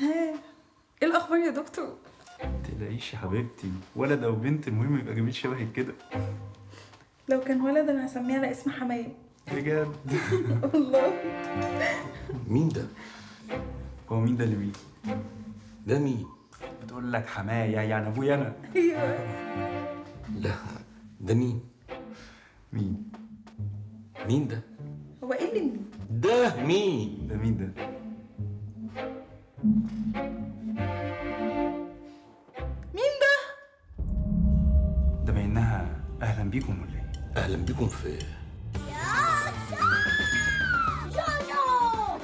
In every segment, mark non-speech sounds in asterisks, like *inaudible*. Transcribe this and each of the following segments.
ها ايه الاخبار يا دكتور تلاقيش يا حبيبتي ولد او بنت المهم يبقى جميل شبهك كده لو كان ولد انا هسميه على اسم حماية بجد *laughs* الله مين ده هو مين ده اللي مين ده مين بتقول لك حماية يعني ابويا انا أيوة. لا ده مين مين مين ده هو ايه اللي مين ده مين ده مين ده مين ده؟ ده بينها أهلا بيكم ولا إيه؟ أهلا بيكم في إيه؟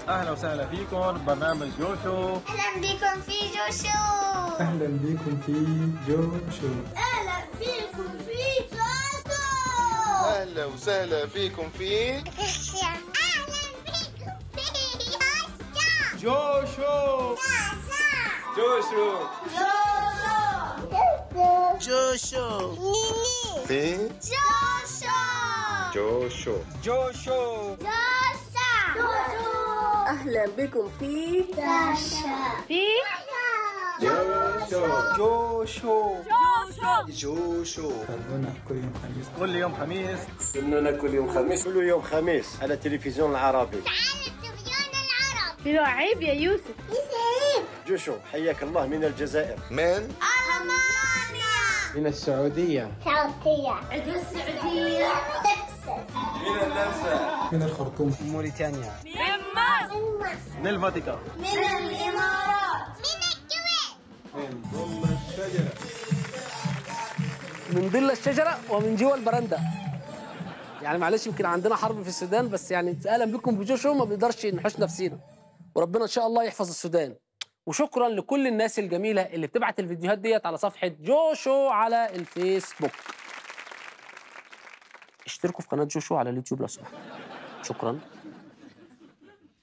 اهلا وسهلا فيكم برنامج جوشو اهلا بيكم في جوشو اهلا بيكم في جوشو اهلا بيكم في جوشو اهلا وسهلا فيكم في جوشو جوشو جوشو جوشو نيني جوشو جوشو جوشو جوشو اهلا بكم في داشا في جوشو جوشو جوشو خلونا كل يوم خميس كل يوم خميس خلونا كل يوم خميس كل يوم خميس على التلفزيون العربي بيبقى عيب يا يوسف يوسف عيب جوشو حياك الله من الجزائر من ألمانيا من السعودية سعودية عدو السعودية تكساس من النمسا من الخرطوم من موريتانيا من مصر من مصر من الفاتيكان من الإمارات من الكويت من ظل الشجرة من ظل الشجرة ومن جوا البرندة يعني معلش يمكن عندنا حرب في السودان بس يعني اهلا بكم بجوشو ما بنقدرش نحوش نفسينا وربنا ان شاء الله يحفظ السودان وشكرا لكل الناس الجميله اللي بتبعت الفيديوهات ديت على صفحه جوشو على الفيسبوك اشتركوا في قناه جوشو على اليوتيوب لو سمحت شكرا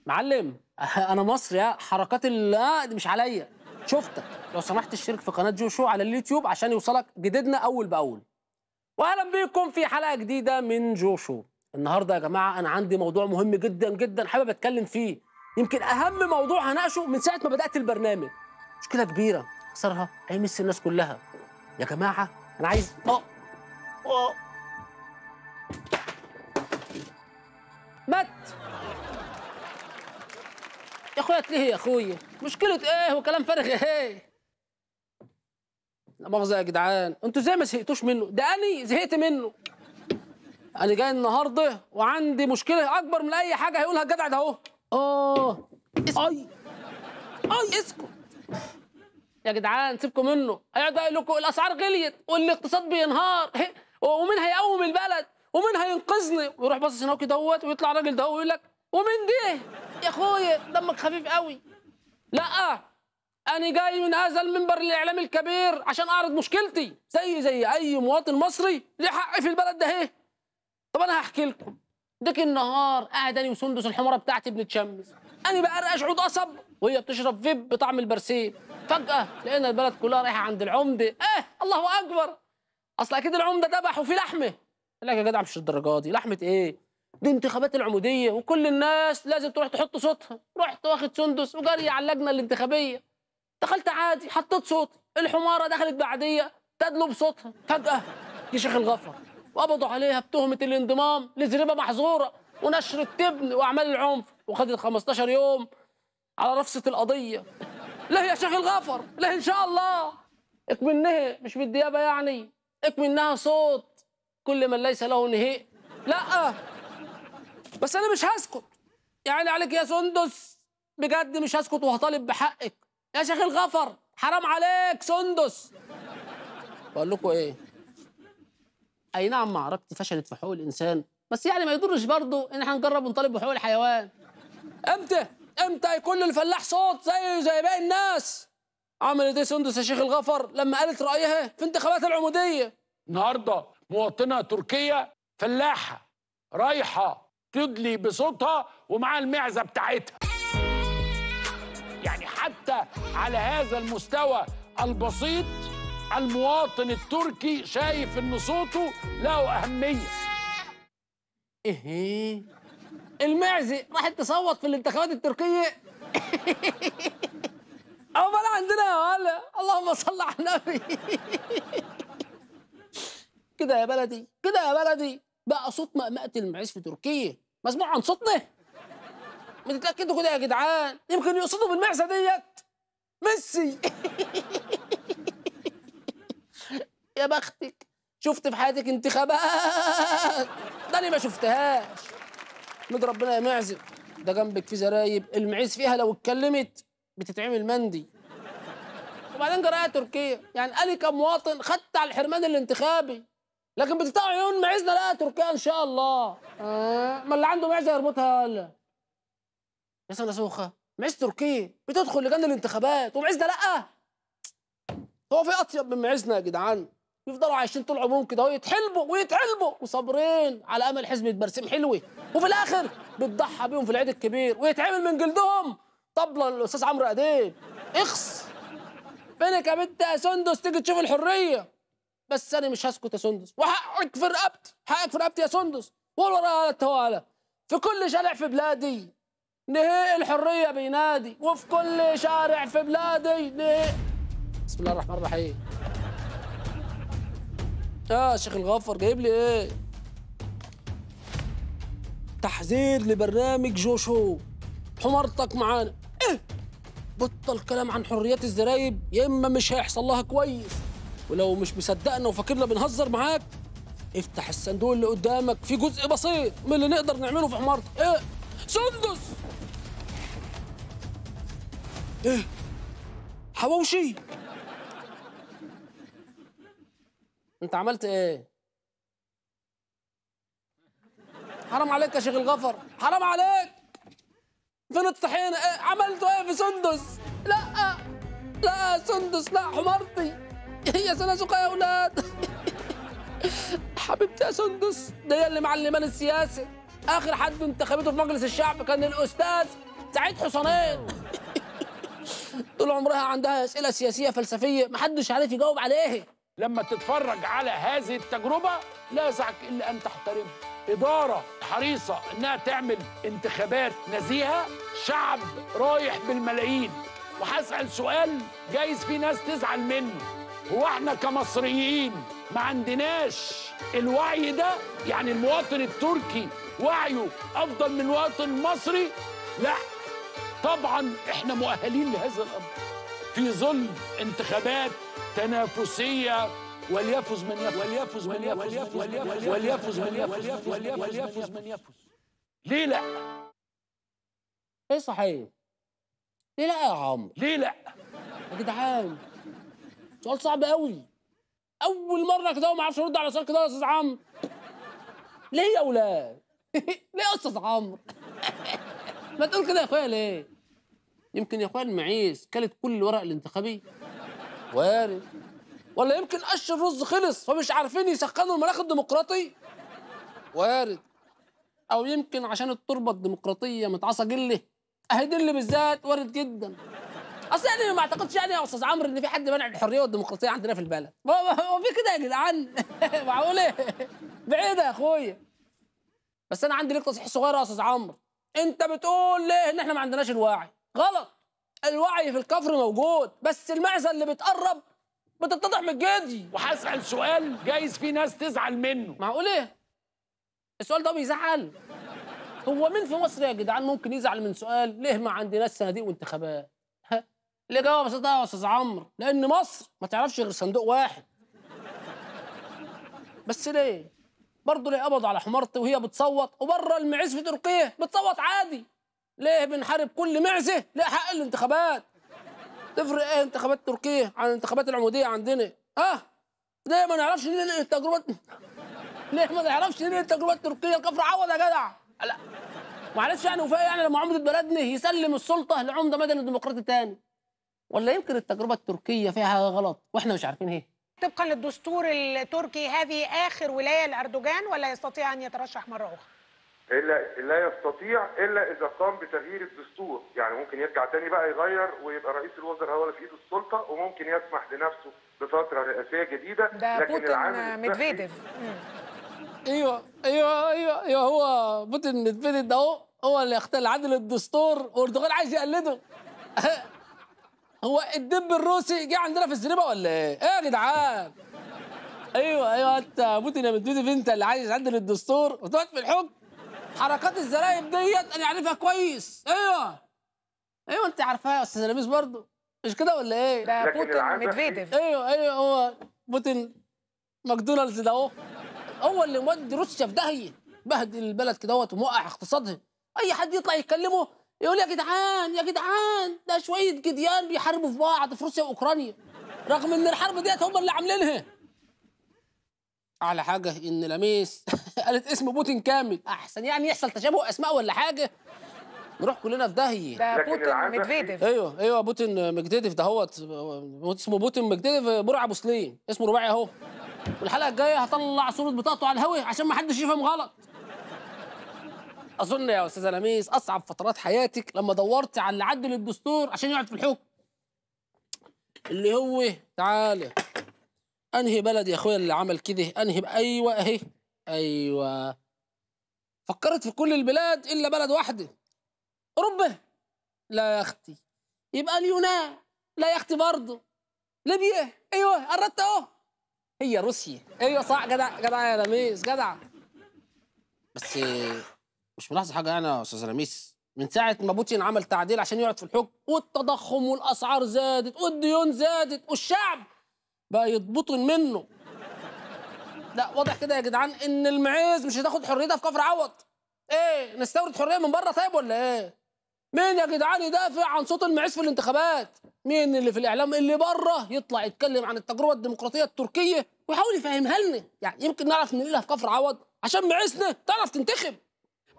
معلم *laughs* انا مصري حركات ال آه، دي مش عليا شفتك لو سمحت اشترك في قناه جوشو على اليوتيوب عشان يوصلك جديدنا اول باول واهلا بيكم في حلقه جديده من جوشو النهارده يا جماعه انا عندي موضوع مهم جدا جدا حابب اتكلم فيه يمكن اهم موضوع هناقشه من ساعه ما بدات البرنامج مشكله كبيره خسرها هيمس الناس كلها يا جماعه انا عايز اه اه مات يا اخويا ليه يا اخويا مشكله ايه وكلام فارغ ايه لا مؤاخذه يا جدعان انتوا ازاي ما زهقتوش منه ده انا زهقت منه انا جاي النهارده وعندي مشكله اكبر من اي حاجه هيقولها الجدع ده اهو اه اي اي اسكت يا جدعان سيبكم منه هيقعد يقول لكم الاسعار غليت والاقتصاد بينهار ومين هيقوم البلد ومين هينقذني ويروح باصص هناك دوت ويطلع الراجل ده ويقول لك ومين دي يا اخويا دمك خفيف قوي لا انا جاي من هذا المنبر الاعلامي الكبير عشان اعرض مشكلتي زي زي اي مواطن مصري ليه حق في البلد ده اهي طب انا هحكي لكم ديك النهار قاعد انا وسندس الحماره بتاعتي بنتشمس انا بقرقش عود قصب وهي بتشرب فيب بطعم البرسيم فجاه لقينا البلد كلها رايحه عند العمده ايه الله اكبر اصل اكيد العمده ذبح وفي لحمه قال لك يا جدع مش الدرجه دي لحمه ايه دي انتخابات العموديه وكل الناس لازم تروح تحط صوتها رحت واخد سندس وجري على اللجنه الانتخابيه دخلت عادي حطيت صوتي الحماره دخلت بعديه تدلو بصوتها فجاه جه شيخ الغفر وقبضوا عليها بتهمه الانضمام لزربه محظوره ونشر التبن واعمال العنف وخدت 15 يوم على رفصه القضيه لا يا شيخ الغفر لا ان شاء الله اكمنها مش بالديابه يعني اكمنها صوت كل من ليس له نهي لا بس انا مش هسكت يعني عليك يا سندس بجد مش هسكت وهطالب بحقك يا شيخ الغفر حرام عليك سندس بقول لكم ايه اي نعم معركتي فشلت في حقوق الانسان بس يعني ما يضرش برضه ان احنا نجرب ونطالب بحقوق الحيوان امتى امتى يكون للفلاح صوت زيه زي باقي الناس عملت ايه سندس يا شيخ الغفر لما قالت رايها في انتخابات العموديه النهارده مواطنه تركيه فلاحه رايحه تدلي بصوتها ومعاها المعزه بتاعتها يعني حتى على هذا المستوى البسيط المواطن التركي شايف ان صوته له اهميه ايه المعزي راحت تصوت في الانتخابات التركيه بلا عندنا يا ولا اللهم صل على النبي كده يا بلدي كده يا بلدي بقى صوت مقمقه المعز في تركيا مسموع عن صوتنا ما تتاكدوا كده يا جدعان يمكن يقصدوا بالمعزه ديت ميسي *laughs* يا بختك شفت في حياتك انتخابات ده انا ما شفتهاش نضرب ربنا يا معزب ده جنبك في زرايب المعيز فيها لو اتكلمت بتتعمل مندي وبعدين جرايه تركيا يعني قالي كمواطن خدت على الحرمان الانتخابي لكن بتفتحوا عيون معزنا لا تركيا ان شاء الله آه. ما اللي عنده معزه يربطها ولا يا سنه سوخه معز تركيا بتدخل لجنه الانتخابات ومعزنا لا هو في اطيب من معزنا يا جدعان يفضلوا عايشين طول عمرهم كده ويتحلبوا ويتحلبوا وصابرين على امل حزمه برسيم حلوه وفي الاخر بتضحى بيهم في العيد الكبير ويتعمل من جلدهم طبله للاستاذ عمرو اديب اخس فينك يا بنت يا سندس تيجي تشوف الحريه بس انا مش هسكت يا سندس وحقك في رقبتي حقك في رقبتي يا سندس ورايا التوالى في كل شارع في بلادي نهي الحريه بينادي وفي كل شارع في بلادي نهي بسم الله الرحمن الرحيم يا شيخ الغفر جايب لي ايه تحذير لبرنامج جوشو حمارتك معانا ايه بطل كلام عن حريات الزرايب يا اما مش هيحصل لها كويس ولو مش مصدقنا وفاكرنا بنهزر معاك افتح الصندوق اللي قدامك في جزء بسيط من اللي نقدر نعمله في حمارتك ايه سندس ايه حواوشي انت عملت ايه حرام عليك يا شيخ الغفر حرام عليك فين الطحينه ايه عملتوا ايه في سندس لا لا سندس لا حمارتي هي سنسقها يا اولاد حبيبتي يا سندس ده هي اللي معلمان السياسه اخر حد انتخبته في مجلس الشعب كان الاستاذ سعيد حسنين طول عمرها عندها اسئله سياسيه فلسفيه محدش عارف يجاوب عليها لما تتفرج على هذه التجربة لا يسعك إلا أن تحترمها إدارة حريصة إنها تعمل انتخابات نزيهة شعب رايح بالملايين وهسأل سؤال جايز في ناس تزعل منه هو احنا كمصريين ما عندناش الوعي ده يعني المواطن التركي وعيه أفضل من المواطن المصري لا طبعا احنا مؤهلين لهذا الأمر في ظل انتخابات تنافسية وليفز من يفز وليفز من يفز وليفز من يفز وليفز من يفز ليه لا؟ ايه صحيح؟ ليه لا يا عمرو؟ ليه لا؟ يا جدعان سؤال صعب قوي اول مره كده وما اعرفش ارد على سؤال كده يا استاذ عمرو ليه يا اولاد؟ *laughs* ليه يا استاذ عمرو؟ *laughs* ما تقول كده يا اخويا ليه؟ يمكن يا اخوان المعيز كلت كل الورق الانتخابي وارد ولا يمكن قش الرز خلص فمش عارفين يسخنوا المناخ الديمقراطي وارد او يمكن عشان التربه الديمقراطيه متعصى جلي اهي دل بالذات وارد جدا اصل يعني ما اعتقدش يعني يا استاذ عمرو ان في حد منع الحريه والديمقراطيه عندنا في البلد هو في كده يا جدعان *laughs* معقول ايه بعيده يا اخويا بس انا عندي لك تصحيح صغير يا استاذ عمرو انت بتقول ليه ان احنا ما عندناش الوعي غلط الوعي في الكفر موجود بس المعزه اللي بتقرب بتتضح من الجدي وهسال سؤال جايز في ناس تزعل منه معقول ايه السؤال ده بيزعل هو مين في مصر يا جدعان ممكن يزعل من سؤال ليه ما عندناش صناديق وانتخابات الإجابة بسيطة يا أستاذ عمرو لأن مصر ما تعرفش غير صندوق واحد بس ليه؟ برضه ليه قبض على حمارتي وهي بتصوت وبره المعز في تركيا بتصوت عادي ليه بنحارب كل معزه ليه حق الانتخابات تفرق ايه انتخابات تركيا عن انتخابات العموديه عندنا اه ليه ما نعرفش ليه التجربه *laughs* ليه ما نعرفش ليه التجربه التركيه الكفر عوض يا جدع لا معلش يعني وفاء يعني لما عمده بلدنا يسلم السلطه لعمده مدني ديمقراطي تاني ولا يمكن التجربه التركيه فيها حاجه غلط واحنا مش عارفين ايه طبقا للدستور التركي هذه اخر ولايه لاردوغان ولا يستطيع ان يترشح مره اخرى الا لا يستطيع الا اذا قام بتغيير الدستور يعني ممكن يرجع تاني بقى يغير ويبقى رئيس الوزراء هو اللي في ايده السلطه وممكن يسمح لنفسه بفتره رئاسيه جديده ده لكن بوتين ميدفيديف ايوه ايوه ايوه ايوه هو بوتين ميدفيديف ده هو هو اللي يختل عدل الدستور واردوغان عايز يقلده *laughs* هو الدب الروسي جه عندنا في السينما ولا ايه؟ ايه يا جدعان؟ ايوه ايوه انت بوتين يا ميدفيديف انت اللي عايز عدل الدستور وتقعد في الحكم حركات الزرايب ديت انا عارفها كويس ايوه ايوه انت عارفاها يا استاذ لميس برضه مش كده ولا ايه؟ ده بوتين ميدفيديف ايوه ايوه هو بوتين ماكدونالدز ده اهو هو اللي مودي روسيا في داهيه بهدل البلد كدهوت وموقع اقتصادها اي حد يطلع يتكلمه يقول يا جدعان يا جدعان ده شويه جديان بيحاربوا في بعض في روسيا واوكرانيا رغم ان الحرب ديت هم اللي عاملينها على حاجه ان لميس *laughs* قالت اسم بوتين كامل احسن يعني يحصل تشابه اسماء ولا حاجه نروح كلنا في داهيه ده بوتين مدفيديف ايوه ايوه بوتين مجديديف ده هو اسمه بوتين مجديديف برع ابو سليم اسمه رباعي اهو والحلقه الجايه هطلع صوره بطاقته على الهوا عشان ما حدش يفهم غلط اظن يا استاذه لميس اصعب فترات حياتك لما دورت على اللي عدل الدستور عشان يقعد في الحكم اللي هو تعالى انهي بلد يا اخويا اللي عمل كده انهي ايوه اهي ايوه فكرت في كل البلاد الا بلد واحده اوروبا لا يا اختي يبقى اليونان لا يا اختي برضه ليبيا ايوه قربت اهو هي روسيا ايوه صح جدع جدع يا رميس جدع بس مش ملاحظه حاجه يعني يا استاذ رميس من ساعه ما بوتين عمل تعديل عشان يقعد في الحكم والتضخم والاسعار زادت والديون زادت والشعب بقى يتبطن منه لا واضح كده يا جدعان ان المعيز مش هتاخد حريتها في كفر عوض ايه نستورد حريه من بره طيب ولا ايه مين يا جدعان يدافع عن صوت المعيز في الانتخابات مين اللي في الاعلام اللي بره يطلع يتكلم عن التجربه الديمقراطيه التركيه ويحاول يفهمها لنا يعني يمكن نعرف نقولها في كفر عوض عشان معيزنا تعرف تنتخب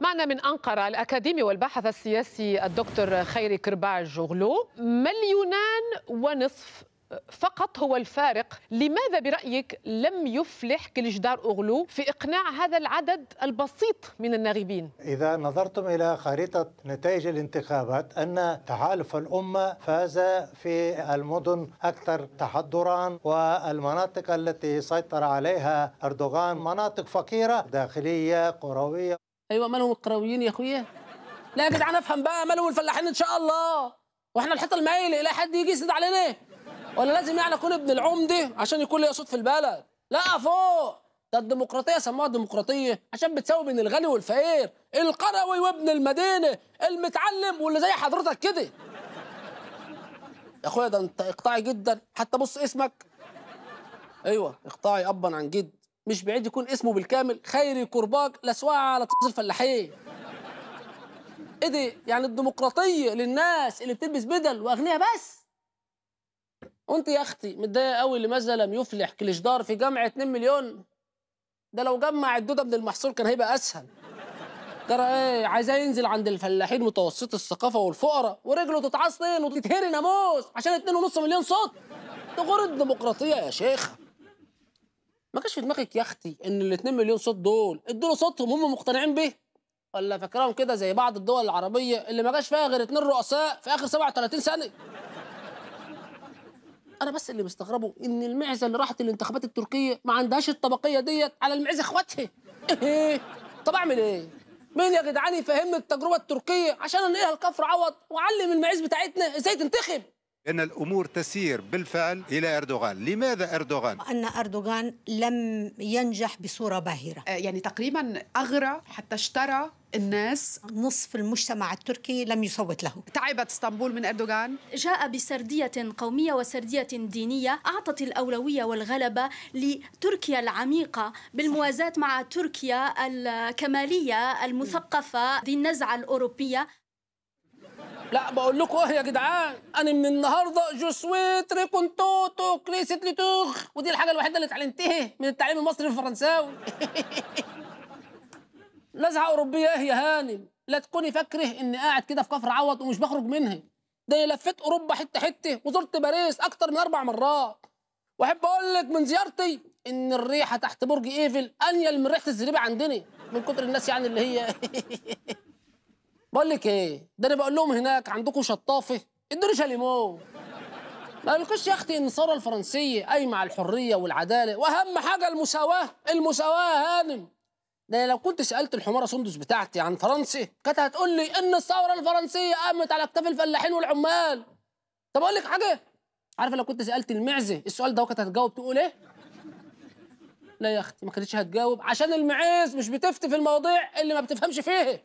معنا من أنقرة الأكاديمي والباحث السياسي الدكتور خيري كرباج جغلو مليونان ونصف فقط هو الفارق لماذا برأيك لم يفلح كلجدار أغلو في إقناع هذا العدد البسيط من الناغبين؟ إذا نظرتم إلى خريطة نتائج الانتخابات أن تحالف الأمة فاز في المدن أكثر تحضرا والمناطق التي سيطر عليها أردوغان مناطق فقيرة داخلية قروية أيوة مالهم القرويين يا أخويا لا يا جدعان أفهم بقى مالهم الفلاحين إن شاء الله واحنا الحيطه المايله الى حد يجي يسد علينا إيه؟ ولا لازم يعني اكون ابن العمده عشان يكون لي صوت في البلد لا فوق ده الديمقراطيه سموها ديمقراطيه عشان بتساوي بين الغني والفقير القروي وابن المدينه المتعلم واللي زي حضرتك كده يا اخويا ده انت اقطاعي جدا حتى بص اسمك ايوه اقطاعي ابا عن جد مش بعيد يكون اسمه بالكامل خيري كرباج لسواع على طز الفلاحين ايه دي يعني الديمقراطيه للناس اللي بتلبس بدل واغنيه بس وانت يا اختي متضايقه قوي لماذا لم يفلح كليشدار في جمع 2 مليون ده لو جمع الدوده من المحصول كان هيبقى اسهل ترى ايه عايزاه ينزل عند الفلاحين متوسط الثقافه والفقراء ورجله تتعصن وتتهري ناموس عشان 2.5 مليون صوت ده غور الديمقراطيه يا شيخه ما كانش في دماغك يا اختي ان ال 2 مليون صوت دول ادوا صوتهم هم مقتنعين بيه ولا فاكراهم كده زي بعض الدول العربيه اللي ما جاش فيها غير اتنين رؤساء في اخر 37 سنه انا بس اللي مستغربه ان المعزه اللي راحت الانتخابات التركيه ما عندهاش الطبقيه ديت على المعزه اخواتها ايه طب اعمل ايه مين يا جدعان يفهمني التجربه التركيه عشان انقلها ايه الكفر عوض واعلم المعز بتاعتنا ازاي تنتخب أن الأمور تسير بالفعل إلى أردوغان لماذا أردوغان؟ أن أردوغان لم ينجح بصورة باهرة آه، يعني تقريبا أغرى حتى اشترى الناس نصف المجتمع التركي لم يصوت له تعبت اسطنبول من أردوغان جاء بسردية قومية وسردية دينية أعطت الأولوية والغلبة لتركيا العميقة بالموازاة مع تركيا الكمالية المثقفة ذي النزعة الأوروبية لا بقول لكم اه يا جدعان انا من النهارده جوسوي تريكونتوتو كليسيت لتوخ ودي الحاجه الوحيده اللي اتعلمتها من التعليم المصري الفرنساوي *laughs* نزعه اوروبيه يا هانم لا تكوني فاكره اني قاعد كده في كفر عوض ومش بخرج منها ده انا لفيت اوروبا حته حته وزرت باريس اكتر من اربع مرات واحب اقول لك من زيارتي ان الريحه تحت برج ايفل انيل من ريحه الزريبه عندنا من كتر الناس يعني اللي هي *laughs* بقول لك ايه ده انا بقول لهم هناك عندكم شطافه ادوني شاليمون ما قالكوش يا اختي ان الثوره الفرنسيه قايمه على الحريه والعداله واهم حاجه المساواه المساواه يا هانم ده لو كنت سالت الحماره سندس بتاعتي عن فرنسا كانت هتقول لي ان الثوره الفرنسيه قامت على اكتاف الفلاحين والعمال طب اقول لك حاجه عارفه لو كنت سالت المعزه السؤال ده كانت هتجاوب تقول ايه لا يا اختي ما كانتش هتجاوب عشان المعز مش بتفتي في المواضيع اللي ما بتفهمش فيها *laughs*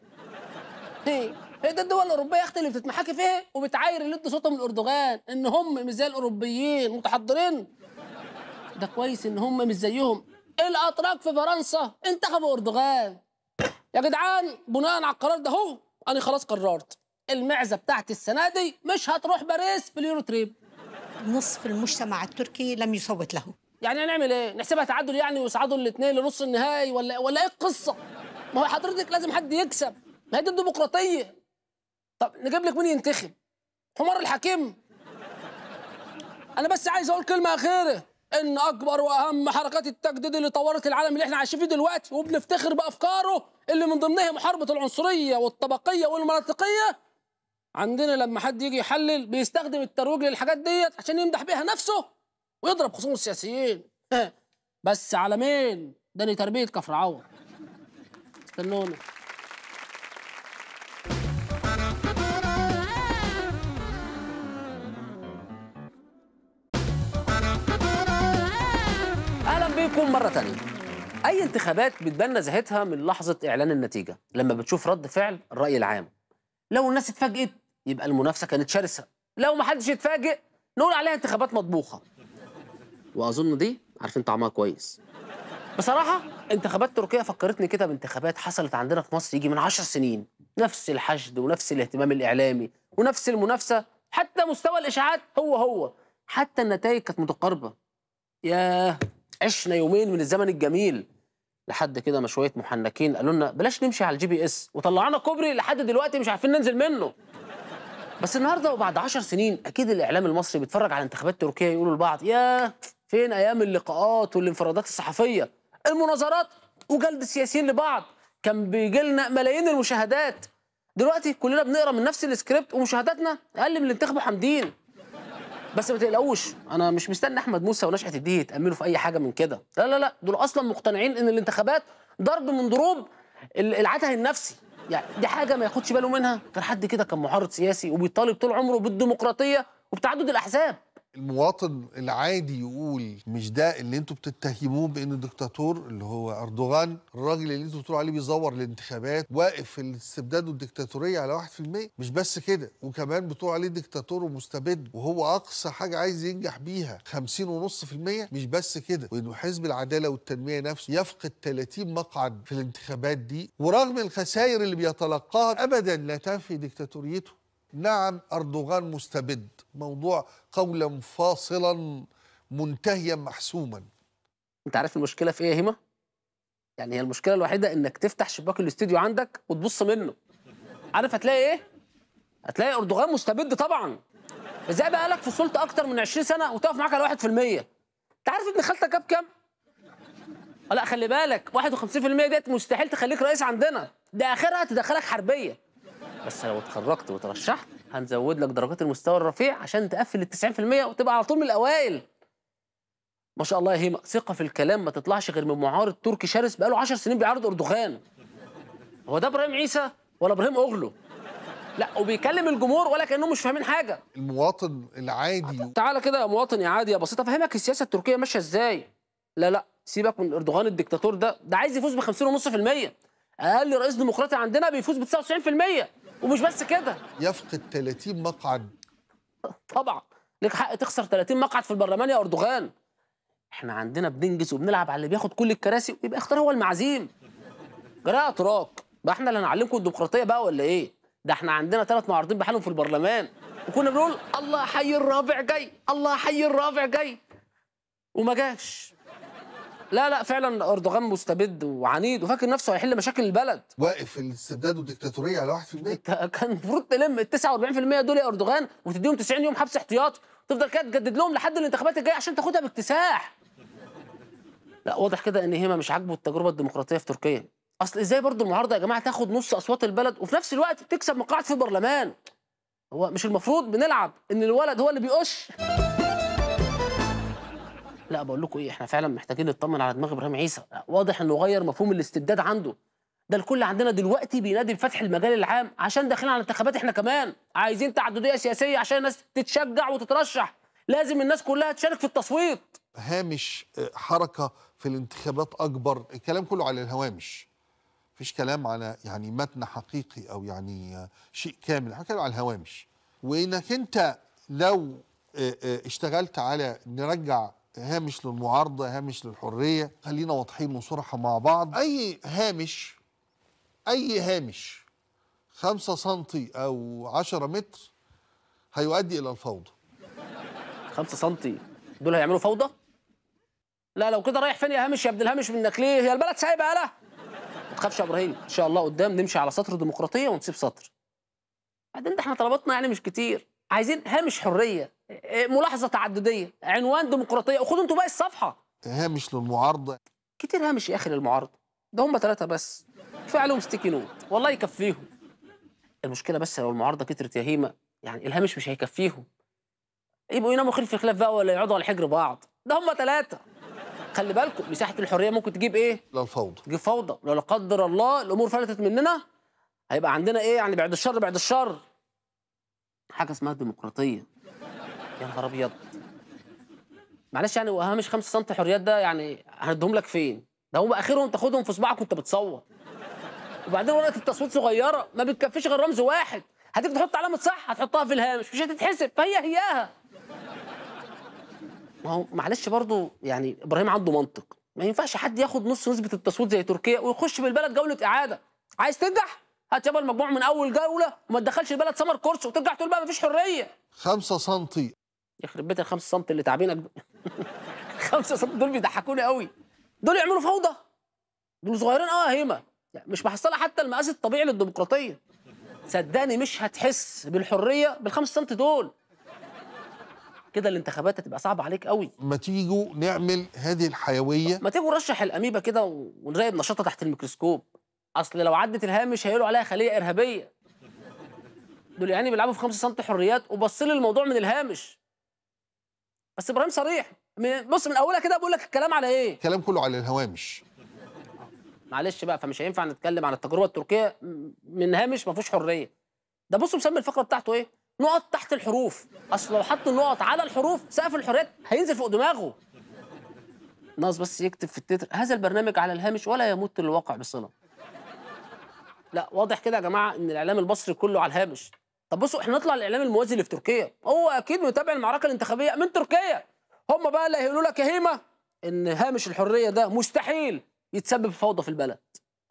هي ده الدول الاوروبيه يا اختي اللي بتتمحكي فيها وبتعاير اللي ادوا صوتهم الاردوغان ان هم مش زي الاوروبيين متحضرين ده كويس ان هم مش زيهم الاتراك في فرنسا انتخبوا اردوغان يا جدعان بناء على القرار ده اهو انا خلاص قررت المعزه بتاعتي السنه دي مش هتروح باريس في اليورو تريب نصف المجتمع التركي لم يصوت له يعني هنعمل ايه نحسبها تعادل يعني ويصعدوا الاثنين لنص النهائي ولا ولا ايه القصه ما هو حضرتك لازم حد يكسب ما هي دي الديمقراطيه طب نجيب لك مين ينتخب حمار الحكيم انا بس عايز اقول كلمه اخيره ان اكبر واهم حركات التجديد اللي طورت العالم اللي احنا عايشين فيه دلوقتي وبنفتخر بافكاره اللي من ضمنها محاربه العنصريه والطبقيه والمناطقيه عندنا لما حد يجي يحلل بيستخدم الترويج للحاجات ديت عشان يمدح بيها نفسه ويضرب خصوم السياسيين *laughs* بس على مين؟ داني تربيه كفر عور استنونا مرة تانية أي انتخابات بتبنى نزاهتها من لحظة إعلان النتيجة لما بتشوف رد فعل الرأي العام لو الناس اتفاجئت يبقى المنافسة كانت شرسة لو ما حدش اتفاجئ نقول عليها انتخابات مطبوخة وأظن دي عارفين طعمها كويس بصراحة انتخابات تركيا فكرتني كده بانتخابات حصلت عندنا في مصر يجي من عشر سنين نفس الحشد ونفس الاهتمام الإعلامي ونفس المنافسة حتى مستوى الإشاعات هو هو حتى النتائج كانت متقاربة ياه عشنا يومين من الزمن الجميل لحد كده ما شويه محنكين قالوا لنا بلاش نمشي على الجي بي اس وطلعنا كوبري لحد دلوقتي مش عارفين ننزل منه بس النهارده وبعد 10 سنين اكيد الاعلام المصري بيتفرج على انتخابات تركيا يقولوا لبعض يا فين ايام اللقاءات والانفرادات الصحفيه المناظرات وجلد السياسيين لبعض كان بيجي لنا ملايين المشاهدات دلوقتي كلنا بنقرا من نفس السكريبت ومشاهداتنا اقل من اللي انتخبوا حامدين بس ما تقلقوش انا مش مستني احمد موسى ونشأة الديه يتاملوا في اي حاجه من كده لا لا لا دول اصلا مقتنعين ان الانتخابات ضرب من ضروب العته النفسي يعني دي حاجه ما ياخدش باله منها كان حد كده كان محارب سياسي وبيطالب طول عمره بالديمقراطيه وبتعدد الاحزاب المواطن العادي يقول مش ده اللي انتوا بتتهموه بانه دكتاتور اللي هو اردوغان الراجل اللي انتوا بتقولوا عليه بيزور الانتخابات واقف في الاستبداد والدكتاتوريه على 1% مش بس كده وكمان بتقول عليه دكتاتور ومستبد وهو اقصى حاجه عايز ينجح بيها 50.5% مش بس كده وانه حزب العداله والتنميه نفسه يفقد 30 مقعد في الانتخابات دي ورغم الخسائر اللي بيتلقاها ابدا لا تنفي دكتاتوريته نعم أردوغان مستبد موضوع قولا فاصلا منتهيا محسوما أنت عارف المشكلة في إيه يا هيما؟ يعني هي المشكلة الوحيدة إنك تفتح شباك الاستوديو عندك وتبص منه عارف هتلاقي إيه؟ هتلاقي أردوغان مستبد طبعا إزاي بقى لك في السلطة أكتر من 20 سنة وتقف معاك على 1% أنت عارف ابن خالتك جاب كام؟ لا خلي بالك 51% ديت مستحيل تخليك رئيس عندنا ده اخرها تدخلك حربيه بس لو اتخرجت وترشحت هنزود لك درجات المستوى الرفيع عشان تقفل ال 90% وتبقى على طول من الاوائل ما شاء الله يا هيما ثقه في الكلام ما تطلعش غير من معارض تركي شرس بقاله 10 سنين بيعارض اردوغان هو ده ابراهيم عيسى ولا ابراهيم اوغلو لا وبيكلم الجمهور ولا كانهم مش فاهمين حاجه المواطن العادي تعالى كده يا مواطن يا عادي يا بسيطه افهمك السياسه التركيه ماشيه ازاي لا لا سيبك من اردوغان الدكتاتور ده ده عايز يفوز ب 50.5% اقل رئيس ديمقراطي عندنا بيفوز ب 99% ومش بس كده يفقد 30 مقعد طبعا لك حق تخسر 30 مقعد في البرلمان يا اردوغان احنا عندنا بننجز وبنلعب على اللي بياخد كل الكراسي ويبقى اختار هو المعزيم جراء اتراك ده احنا اللي هنعلمكم الديمقراطيه بقى ولا ايه ده احنا عندنا ثلاث معارضين بحالهم في البرلمان وكنا بنقول الله حي الرابع جاي الله حي الرابع جاي وما جاش لا لا فعلا اردوغان مستبد وعنيد وفاكر نفسه هيحل مشاكل البلد واقف الاستبداد والديكتاتوريه على 1% كان المفروض تلم ال 49% دول يا اردوغان وتديهم 90 يوم حبس احتياطي تفضل كده تجدد لهم لحد الانتخابات الجايه عشان تاخدها باكتساح لا واضح كده ان هما مش عاجبه التجربه الديمقراطيه في تركيا اصل ازاي برضه المعارضه يا جماعه تاخد نص اصوات البلد وفي نفس الوقت بتكسب مقاعد في البرلمان هو مش المفروض بنلعب ان الولد هو اللي بيقش لا بقول لكم ايه احنا فعلا محتاجين نطمن على دماغ ابراهيم عيسى واضح انه غير مفهوم الاستبداد عنده ده الكل عندنا دلوقتي بينادي بفتح المجال العام عشان داخلين على انتخابات احنا كمان عايزين تعدديه سياسيه عشان الناس تتشجع وتترشح لازم الناس كلها تشارك في التصويت هامش آه، حركه في الانتخابات اكبر الكلام كله على الهوامش مفيش كلام على يعني متن حقيقي او يعني آه، شيء كامل احنا بنتكلم على الهوامش وانك انت لو آه، اشتغلت على نرجع هامش للمعارضة هامش للحرية خلينا واضحين وصراحة مع بعض أي هامش أي هامش خمسة سنتي أو عشرة متر هيؤدي إلى الفوضى خمسة سنتي دول هيعملوا فوضى؟ لا لو كده رايح فين يا هامش يا ابن الهامش منك ليه؟ هي البلد سايبة يالا ما تخافش يا إبراهيم إن شاء الله قدام نمشي على سطر ديمقراطية ونسيب سطر بعدين ده احنا طلباتنا يعني مش كتير عايزين هامش حرية آه، ملاحظه تعدديه عنوان ديمقراطيه خدوا انتوا باقي الصفحه هامش للمعارضه كتير هامش يا اخي للمعارضه ده هم ثلاثه بس كفايه عليهم ستيكي نوت والله يكفيهم المشكله بس لو المعارضه كترت يا هيمه يعني الهامش مش هيكفيهم يبقوا يناموا خلف الخلاف بقى ولا يقعدوا على حجر بعض ده هم ثلاثه خلي بالكم مساحه الحريه ممكن تجيب ايه؟ للفوضى تجيب فوضى لو لا قدر الله الامور فلتت مننا هيبقى عندنا ايه يعني بعد الشر بعد الشر حاجه اسمها ديمقراطيه يا نهار ابيض معلش يعني وهامش 5 سم حريات ده يعني هنديهم لك فين؟ ده هم اخرهم تاخدهم في صباعك وانت بتصوت وبعدين ورقه التصويت صغيره ما بتكفيش غير رمز واحد هتيجي تحط علامه صح هتحطها في الهامش مش هتتحسب فهي هياها ما هو معلش برضه يعني ابراهيم عنده منطق ما ينفعش حد ياخد نص نسبه التصويت زي تركيا ويخش بالبلد جوله اعاده عايز تنجح هات يابا المجموع من اول جوله وما تدخلش البلد سمر كورس وترجع تقول بقى مفيش حريه 5 سم يخرب بيت ال 5 سم اللي تعبينك *laughs* خمسة 5 سم دول بيضحكوني قوي دول يعملوا فوضى دول صغيرين اه هيما يعني مش محصله حتى المقاس الطبيعي للديمقراطيه صدقني مش هتحس بالحريه بالخمس سم دول كده الانتخابات هتبقى صعبه عليك قوي ما تيجوا نعمل هذه الحيويه ما تيجوا نرشح الاميبا كده ونراقب نشاطها تحت الميكروسكوب اصل لو عدت الهامش هيقولوا عليها خليه ارهابيه دول يعني بيلعبوا في 5 سم حريات وبص الموضوع من الهامش بس ابراهيم صريح بص من اولها كده بقول لك الكلام على ايه الكلام كله على الهوامش معلش بقى فمش هينفع نتكلم عن التجربه التركيه من هامش ما فيهوش حريه ده بصوا مسمي الفقره بتاعته ايه نقط تحت الحروف اصل لو حط النقط على الحروف سقف الحريات هينزل فوق دماغه ناقص بس يكتب في التتر هذا البرنامج على الهامش ولا يمت للواقع بصله لا واضح كده يا جماعه ان الاعلام المصري كله على الهامش طب بصوا احنا نطلع الاعلام الموازي اللي في تركيا هو اكيد متابع المعركه الانتخابيه من تركيا هم بقى اللي هيقولوا لك يا هيمه ان هامش الحريه ده مستحيل يتسبب في فوضى في البلد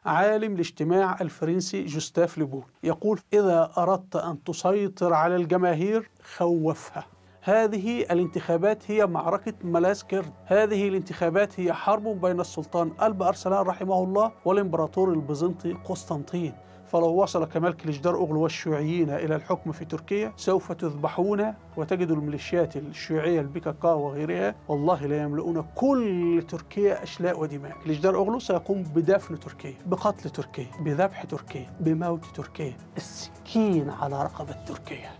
عالم الاجتماع الفرنسي جوستاف ليبون يقول إذا أردت أن تسيطر على الجماهير خوفها هذه الانتخابات هي معركة ملاس هذه الانتخابات هي حرب بين السلطان ألب أرسلان رحمه الله والإمبراطور البيزنطي قسطنطين فلو وصل كمال كليجدار أغلو والشيوعيين إلى الحكم في تركيا سوف تذبحون وتجد الميليشيات الشيوعية البيكاكا وغيرها والله لا يملؤون كل تركيا أشلاء ودماء كليجدار أغلو سيقوم بدفن تركيا بقتل تركيا بذبح تركيا بموت تركيا السكين على رقبة تركيا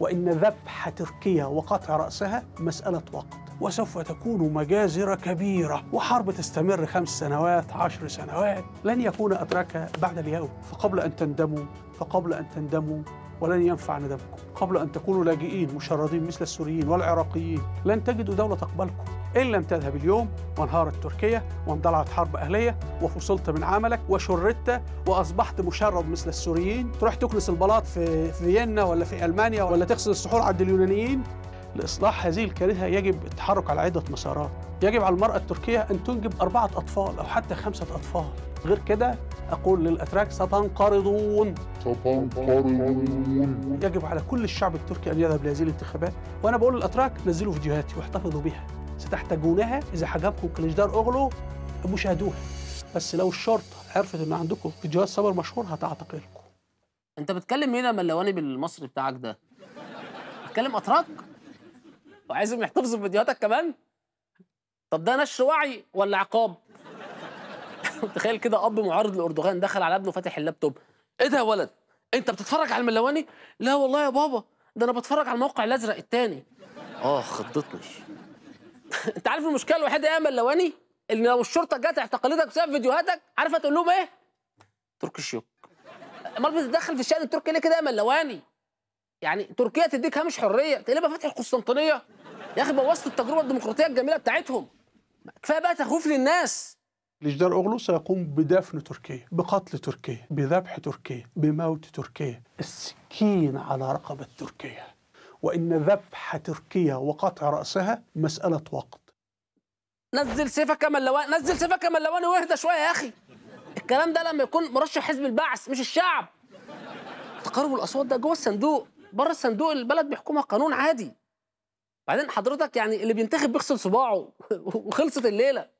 وإن ذبح تركيا وقطع رأسها مسألة وقت وسوف تكون مجازر كبيرة وحرب تستمر خمس سنوات عشر سنوات لن يكون أدراك بعد اليوم فقبل أن تندموا فقبل أن تندموا ولن ينفع ندمكم قبل أن تكونوا لاجئين مشردين مثل السوريين والعراقيين لن تجدوا دولة تقبلكم إن لم تذهب اليوم وانهارت تركيا واندلعت حرب أهلية وفصلت من عملك وشردت وأصبحت مشرد مثل السوريين تروح تكنس البلاط في فيينا ولا في ألمانيا ولا تغسل السحور عند اليونانيين لإصلاح هذه الكارثة يجب التحرك على عدة مسارات يجب على المرأة التركية أن تنجب أربعة أطفال أو حتى خمسة أطفال غير كده أقول للأتراك ستنقرضون ستنقرضون يجب على كل الشعب التركي أن يذهب لهذه الانتخابات وأنا بقول للأتراك نزلوا فيديوهاتي واحتفظوا بها ستحتاجونها إذا حجبكم كليجدار أغلو مشاهدوها بس لو الشرطة عرفت إن عندكم فيديوهات صبر مشهور هتعتقلكم أنت بتكلم مين من اللواني بالمصري بتاعك ده؟ بتكلم أتراك؟ وعايزهم يحتفظوا بفيديوهاتك كمان طب ده نشر وعي ولا عقاب *laughs* تخيل كده اب معارض لاردوغان دخل على ابنه فاتح اللابتوب ايه ده يا ولد انت بتتفرج على الملواني لا والله يا بابا ده انا بتفرج على الموقع الازرق الثاني اه خضتني *laughs* انت عارف المشكله الوحيده ايه يا ملواني ان لو الشرطه جت اعتقلتك بسبب فيديوهاتك عارف هتقول لهم ايه تركي الشيوك امال بتتدخل في الشان التركي ليه كده يا ملواني يعني تركيا تديك هامش حريه تقلبها فتح القسطنطينيه يا اخي بوظت التجربه الديمقراطيه الجميله بتاعتهم كفايه بقى تخوف للناس لجدار اوغلو سيقوم بدفن تركيا بقتل تركيا بذبح تركيا بموت تركيا السكين على رقبة تركيا وإن ذبح تركيا وقطع رأسها مسألة وقت نزل سيفك يا ملوان نزل سيفك يا ملوان واهدى شوية يا أخي الكلام ده لما يكون مرشح حزب البعث مش الشعب تقارب الأصوات ده جوه الصندوق بره الصندوق البلد بيحكمها قانون عادي بعدين حضرتك يعني اللي بينتخب بيغسل صباعه *laughs* وخلصت الليله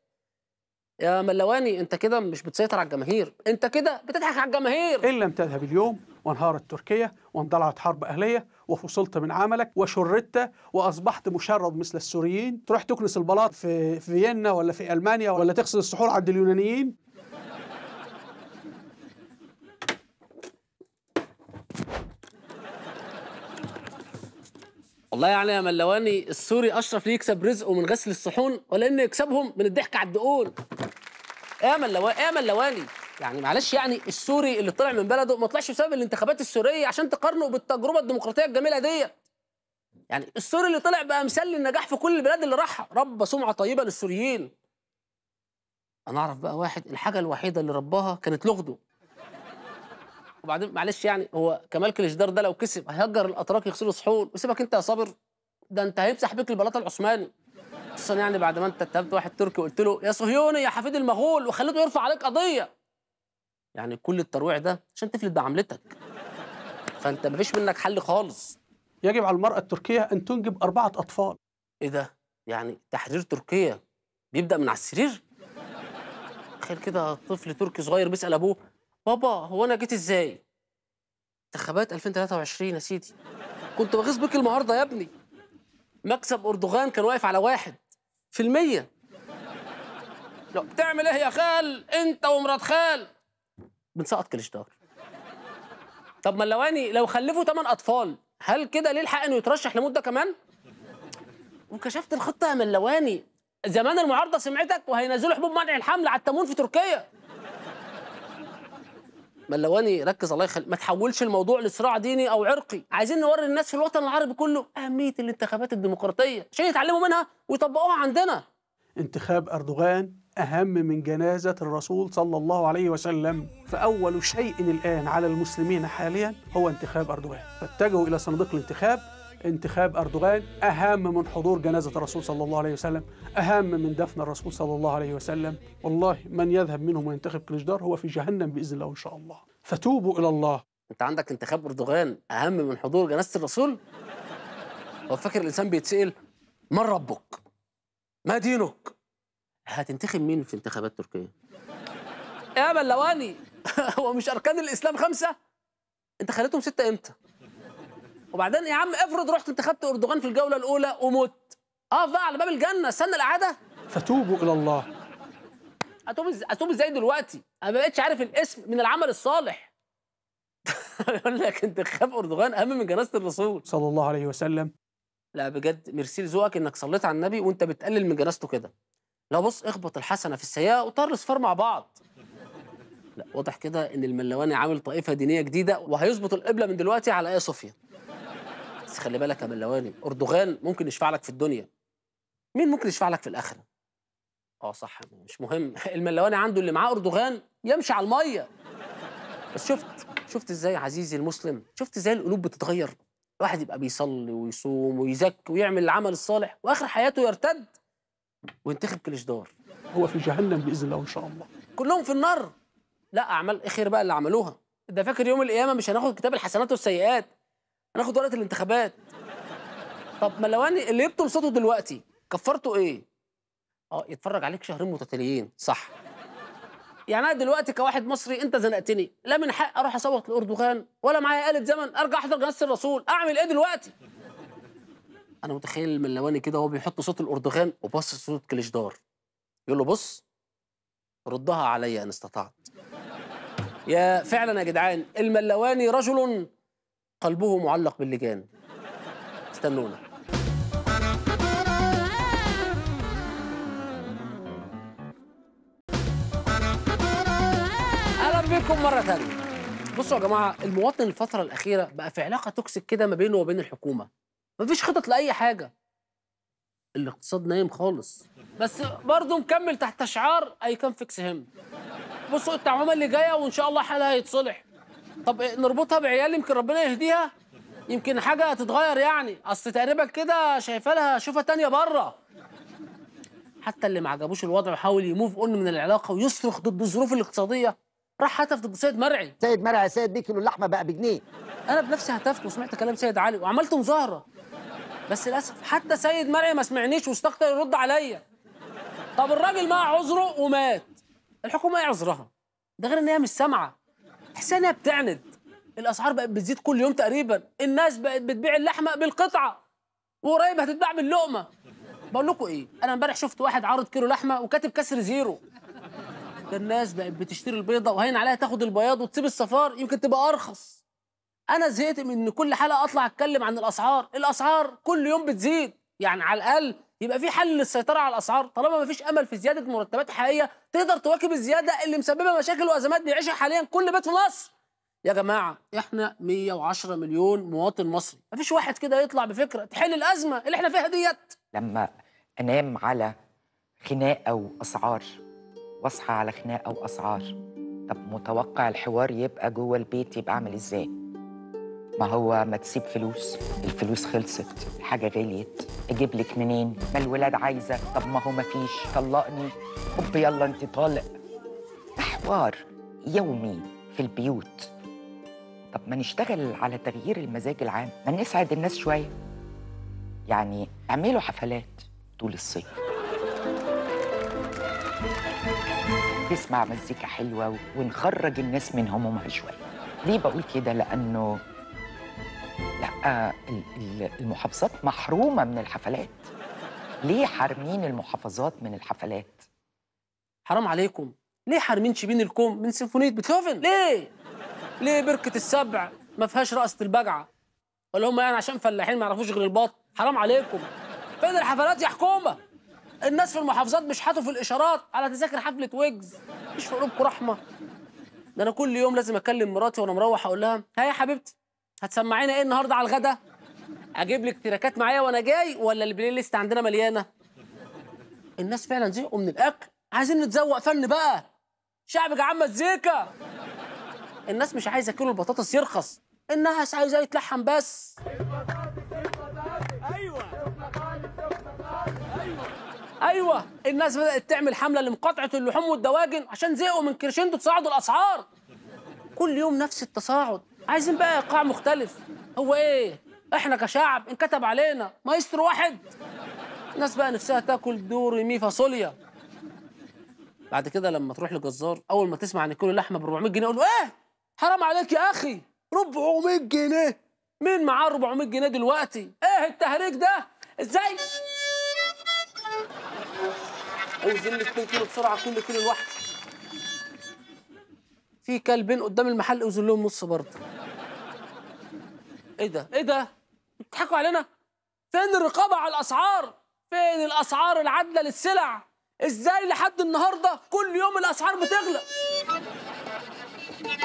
يا ملواني انت كده مش بتسيطر على الجماهير انت كده بتضحك على الجماهير ان لم تذهب اليوم وانهارت تركيا واندلعت حرب اهليه وفصلت من عملك وشردت واصبحت مشرد مثل السوريين تروح تكنس البلاط في فيينا ولا في المانيا ولا تغسل السحور عند اليونانيين والله يعني يا ملواني السوري اشرف ليه يكسب رزقه من غسل الصحون ولا انه يكسبهم من الضحك على الدقون ايه يا ملواني ايه يا ملواني يعني معلش يعني السوري اللي طلع من بلده ما طلعش بسبب الانتخابات السوريه عشان تقارنه بالتجربه الديمقراطيه الجميله ديت يعني السوري اللي طلع بقى مثال للنجاح في كل البلاد اللي راحها ربى سمعه طيبه للسوريين انا اعرف بقى واحد الحاجه الوحيده اللي رباها كانت لغده وبعدين معلش يعني هو كمال كليشدار ده لو كسب هيهجر الاتراك يغسلوا صحون وسيبك انت يا صابر ده انت هيمسح بيك البلاطه العثماني خصوصا يعني بعد ما انت اتهمت واحد تركي وقلت له يا صهيوني يا حفيد المغول وخليته يرفع عليك قضيه يعني كل الترويع ده عشان تفلت بعملتك فانت مفيش منك حل خالص يجب على المرأة التركية أن تنجب أربعة أطفال إيه ده؟ يعني تحرير تركيا بيبدأ من على السرير؟ تخيل كده طفل تركي صغير بيسأل أبوه بابا هو انا جيت ازاي؟ انتخابات 2023 يا سيدي كنت بغيظ بيك النهارده يا ابني مكسب اردوغان كان واقف على واحد في المية لو بتعمل ايه يا خال انت ومرات خال بنسقط كليشتار طب ما اللواني لو خلفوا ثمان اطفال هل كده ليه الحق انه يترشح لمده كمان؟ وكشفت الخطه يا ملواني زمان المعارضه سمعتك وهينزلوا حبوب منع الحمل على التمون في تركيا ملواني ركز الله يخليك ما تحولش الموضوع لصراع ديني او عرقي عايزين نوري الناس في الوطن العربي كله اهميه الانتخابات الديمقراطيه عشان يتعلموا منها ويطبقوها عندنا انتخاب اردوغان اهم من جنازه الرسول صلى الله عليه وسلم فاول شيء الان على المسلمين حاليا هو انتخاب اردوغان فاتجهوا الى صناديق الانتخاب انتخاب أردوغان أهم من حضور جنازة الرسول صلى الله عليه وسلم أهم من دفن الرسول صلى الله عليه وسلم والله من يذهب منهم وينتخب كليشدار هو في جهنم بإذن الله إن شاء الله فتوبوا إلى الله أنت عندك انتخاب أردوغان أهم من حضور جنازة الرسول؟ هو فاكر الإنسان بيتسأل من ربك؟ ما دينك؟ هتنتخب مين في انتخابات تركيا؟ يا بلواني *laughs* هو مش أركان الإسلام خمسة؟ أنت خليتهم ستة إمتى؟ وبعدين يا عم افرض رحت انتخبت اردوغان في الجوله الاولى ومت اقف بقى على باب الجنه استنى الاعاده فتوبوا الى الله اتوب اتوب ازاي دلوقتي انا ما بقتش عارف الاسم من العمل الصالح *laughs* يقول لك انتخاب اردوغان اهم من جنازه الرسول صلى الله عليه وسلم لا بجد ميرسي لذوقك انك صليت على النبي وانت بتقلل من جنازته كده لا بص اخبط الحسنه في السيئه وطار الاصفار مع بعض لا واضح كده ان الملواني عامل طائفه دينيه جديده وهيظبط القبله من دلوقتي على ايه صوفيا بس خلي بالك يا ملواني اردوغان ممكن يشفع لك في الدنيا مين ممكن يشفع لك في الاخره اه صح مش مهم *laughs* الملواني عنده اللي معاه اردوغان يمشي على الميه بس شفت شفت ازاي عزيزي المسلم شفت ازاي القلوب بتتغير الواحد يبقى بيصلي ويصوم ويزكي ويعمل العمل الصالح واخر حياته يرتد وينتخب كليشدار هو في جهنم باذن الله ان شاء الله كلهم في النار لا اعمال ايه خير بقى اللي عملوها ده فاكر يوم القيامه مش هناخد كتاب الحسنات والسيئات هناخد ورقه الانتخابات طب ما لو اللي يبطل صوته دلوقتي كفرته ايه اه يتفرج عليك شهرين متتاليين صح يعني انا دلوقتي كواحد مصري انت زنقتني لا من حق اروح اصوت لاردوغان ولا معايا آلة زمن ارجع احضر جنازه الرسول اعمل ايه دلوقتي انا متخيل الملواني كده وهو بيحط صوت الاردوغان وبص صوت كليشدار يقول له بص ردها عليا ان استطعت يا فعلا يا جدعان الملواني رجل قلبه معلق باللجان استنونا اهلا بكم مره ثانيه بصوا يا جماعه المواطن الفتره الاخيره بقى في علاقه توكسيك كده ما بينه وبين الحكومه مفيش خطط لاي حاجه الاقتصاد نايم خالص بس برضه مكمل تحت شعار اي كان فيكس هم بصوا التعامل اللي جايه وان شاء الله حالها هيتصلح طب نربطها بعيال يمكن ربنا يهديها يمكن حاجه تتغير يعني اصل تقريبا كده شايفه لها شوفه تانية بره حتى اللي ما عجبوش الوضع وحاول يموف اون من العلاقه ويصرخ ضد الظروف الاقتصاديه راح هتف ضد سيد مرعي سيد مرعي سيد دي كيلو اللحمه بقى بجنيه انا بنفسي هتفت وسمعت كلام سيد علي وعملت مظاهره بس للاسف حتى سيد مرعي ما سمعنيش واستقطر يرد عليا طب الراجل مع عذره ومات الحكومه ايه عذرها ده غير ان هي مش سامعه الأحسنة بتعند الأسعار بقت بتزيد كل يوم تقريبا الناس بقت بتبيع اللحمة بالقطعة وقريب هتتباع باللقمة بقول لكم إيه أنا امبارح شفت واحد عارض كيلو لحمة وكاتب كسر زيرو ده الناس بقت بتشتري البيضة وهين عليها تاخد البياض وتسيب الصفار يمكن تبقى أرخص أنا زهقت من إن كل حلقة أطلع أتكلم عن الأسعار الأسعار كل يوم بتزيد يعني على الأقل يبقى في حل للسيطره على الاسعار طالما ما فيش امل في زياده مرتبات حقيقيه تقدر تواكب الزياده اللي مسببه مشاكل وازمات بيعيشها حاليا كل بيت في مصر يا جماعه احنا 110 مليون مواطن مصري ما فيش واحد كده يطلع بفكره تحل الازمه اللي احنا فيها ديت لما انام على خناقه واسعار واصحى على خناقه واسعار طب متوقع الحوار يبقى جوه البيت يبقى عامل ازاي ما هو ما تسيب فلوس الفلوس خلصت حاجه غليت اجيب لك منين ما الولاد عايزه طب ما هو ما فيش، طلقني هوب يلا انت طالق ده حوار يومي في البيوت طب ما نشتغل على تغيير المزاج العام ما نسعد الناس شويه يعني اعملوا حفلات طول الصيف تسمع مزيكا حلوه ونخرج الناس من همومها شويه ليه بقول كده لانه لا آه، المحافظات محرومه من الحفلات ليه حارمين المحافظات من الحفلات حرام عليكم ليه حارمين شبين الكوم من سيمفونيه بيتهوفن ليه ليه بركه السبع ما فيهاش رقصه البجعه ولا هم يعني عشان فلاحين ما يعرفوش غير البط حرام عليكم فين الحفلات يا حكومه الناس في المحافظات بيشحتوا في الاشارات على تذاكر حفله ويجز مش في قلوبكم رحمه ده انا كل يوم لازم اكلم مراتي وانا مروح اقول لها ها يا حبيبتي هتسمعينا ايه النهارده على الغدا؟ اجيب لك تراكات معايا وانا جاي ولا البلاي ليست عندنا مليانه؟ الناس فعلا زهقوا من الاكل عايزين نتذوق فن بقى شعب جعان مزيكا الناس مش عايزه كيلو البطاطس يرخص الناس عايزاه يتلحم بس ايوه ايوه الناس بدات تعمل حمله لمقاطعه اللحوم والدواجن عشان زهقوا من كريشندو تصاعد الاسعار كل يوم نفس التصاعد عايزين بقى ايقاع مختلف هو ايه احنا كشعب انكتب علينا مايسترو واحد الناس بقى نفسها تاكل دور مي فاصوليا بعد كده لما تروح لجزار اول ما تسمع ان كل لحمه ب 400 جنيه يقول له ايه حرام عليك يا اخي 400 جنيه مين معاه 400 جنيه دلوقتي ايه التهريج ده ازاي انزل 2 كيلو بسرعه كل كيلو لوحده في كلبين قدام المحل اوزن لهم نص برضه ايه ده ايه ده بتضحكوا علينا فين الرقابه على الاسعار فين الاسعار العادله للسلع ازاي لحد النهارده كل يوم الاسعار بتغلى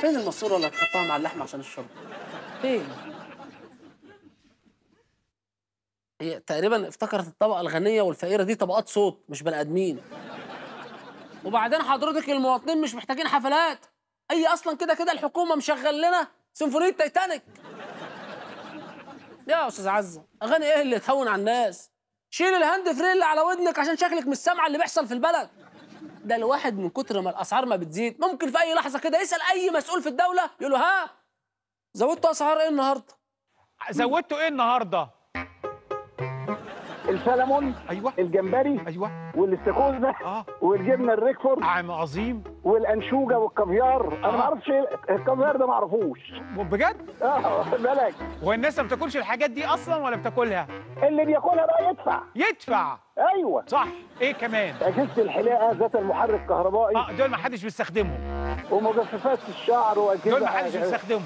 فين الماسوره اللي هتحطها مع اللحمه عشان الشرب فين هي تقريبا افتكرت الطبقه الغنيه والفقيره دي طبقات صوت مش بني ادمين وبعدين حضرتك المواطنين مش محتاجين حفلات هي اصلا كده كده الحكومه مشغل لنا سيمفونيه تايتانيك يا استاذ عزه اغاني ايه اللي تهون على الناس شيل الهاند فري اللي على ودنك عشان شكلك مش سامعه اللي بيحصل في البلد ده الواحد من كتر ما الاسعار ما بتزيد ممكن في اي لحظه كده يسال اي مسؤول في الدوله يقول له ها زودتوا اسعار ايه النهارده زودتوا ايه النهارده السلمون ايوه الجمبري ايوه والاستاكوزا اه والجبنه الريكفورد عم عظيم والانشوجه والكافيار انا آه. ما اعرفش إيه، الكافيار ده ما اعرفوش بجد؟ اه بالك هو الناس ما بتاكلش الحاجات دي اصلا ولا بتاكلها؟ اللي بياكلها بقى يدفع يدفع ايوه صح ايه كمان؟ اجهزه الحلاقه ذات المحرك الكهربائي اه دول ما حدش بيستخدمهم ومجففات الشعر واجهزه دول ما حدش بيستخدمهم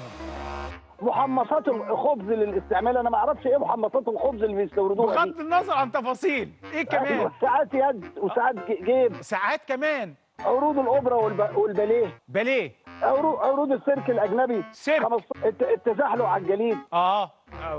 محمصات الخبز للاستعمال انا ما اعرفش ايه محمصات الخبز اللي بيستوردوها بغض النظر عن تفاصيل ايه أيوة، كمان ساعات يد وساعات جيب ساعات كمان عروض الاوبرا والب... والباليه باليه عروض عروض السيرك الاجنبي سيرك خمس... الت... التزحلق على الجليد اه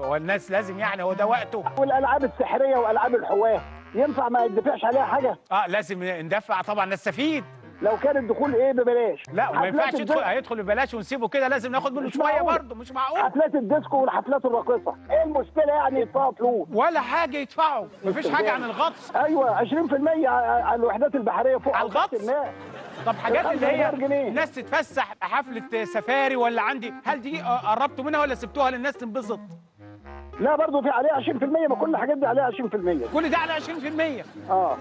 والناس لازم يعني هو ده وقته والالعاب السحريه والعاب الحواه ينفع ما يدفعش عليها حاجه اه لازم ندفع طبعا نستفيد لو كان الدخول ايه ببلاش لا ما ينفعش يدخل هيدخل ببلاش ونسيبه كده لازم ناخد منه شويه برضه مش معقول حفلات الديسكو والحفلات الراقصه ايه المشكله يعني يدفعوا فلوس ولا حاجه يدفعوا مفيش حاجه عن الغطس ايوه 20% على الوحدات البحريه فوق على الغطس طب حاجات اللي هي الناس تتفسح حفله سفاري ولا عندي هل دي قربتوا منها ولا سبتوها للناس تنبسط لا برضه في عليها 20% ما كل الحاجات دي عليها 20% كل ده على 20% اه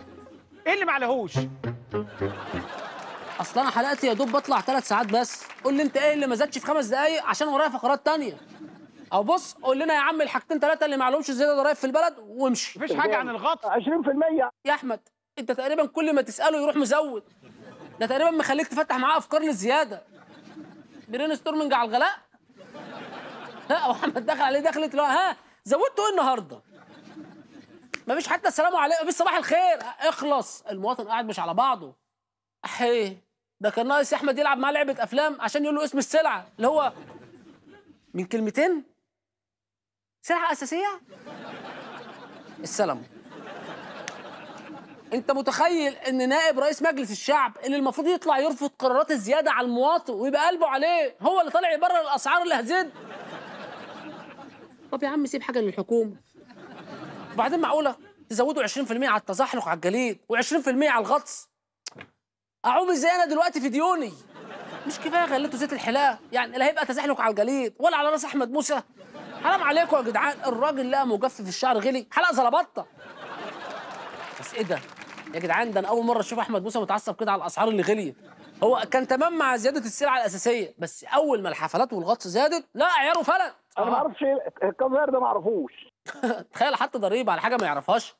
ايه اللي معلهوش اصل انا حلقتي يا دوب بطلع ثلاث ساعات بس قول لي انت ايه اللي ما زادش في خمس دقايق عشان ورايا فقرات تانية او بص قول لنا يا عم الحاجتين ثلاثه اللي ما عليهمش زياده ضرايب في البلد وامشي مفيش حاجه عن الغطس 20% يا احمد انت تقريبا كل ما تساله يروح مزود ده تقريبا مخليك تفتح معاه افكار للزياده برين ستورمنج على الغلاء لا احمد دخل عليه دخلت له ها زودته ايه النهارده مفيش حتى السلام عليكم مفيش صباح الخير اخلص المواطن قاعد مش على بعضه احيه ده كان ناقص احمد يلعب معاه لعبه افلام عشان يقول له اسم السلعه اللي هو من كلمتين سلعه اساسيه السلم انت متخيل ان نائب رئيس مجلس الشعب اللي المفروض يطلع يرفض قرارات الزياده على المواطن ويبقى قلبه عليه هو اللي طالع يبرر الاسعار اللي هتزيد طب يا عم سيب حاجه للحكومه وبعدين معقوله تزودوا 20% على التزحلق على الجليد و20% على الغطس اعوم ازاي انا دلوقتي في ديوني مش كفايه غليتوا زيت الحلاقه يعني لا هيبقى تزحلق على الجليد ولا على راس احمد موسى حرام عليكم يا جدعان الراجل لقى مجفف الشعر غلي حلقه زلبطه بس ايه ده يا جدعان ده انا اول مره اشوف احمد موسى متعصب كده على الاسعار اللي غليت هو كان تمام مع زياده السلع الاساسيه بس اول ما الحفلات والغطس زادت لا عياره فلت انا ما اعرفش إيه، الكاميرا ده ما اعرفوش *laughs* تخيل حط ضريبه على حاجه ما يعرفهاش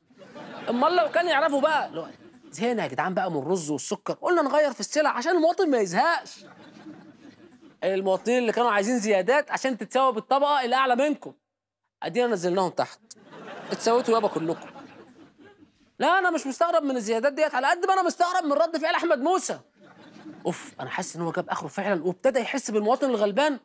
امال لو كان يعرفه بقى زهقنا يا جدعان بقى من الرز والسكر قلنا نغير في السلع عشان المواطن ما يزهقش المواطنين اللي كانوا عايزين زيادات عشان تتساوى بالطبقه اللي اعلى منكم ادينا نزلناهم تحت اتساويتوا يابا كلكم لا انا مش مستغرب من الزيادات ديت على قد ما انا مستغرب من رد فعل احمد موسى اوف انا حاسس ان هو جاب اخره فعلا وابتدى يحس بالمواطن الغلبان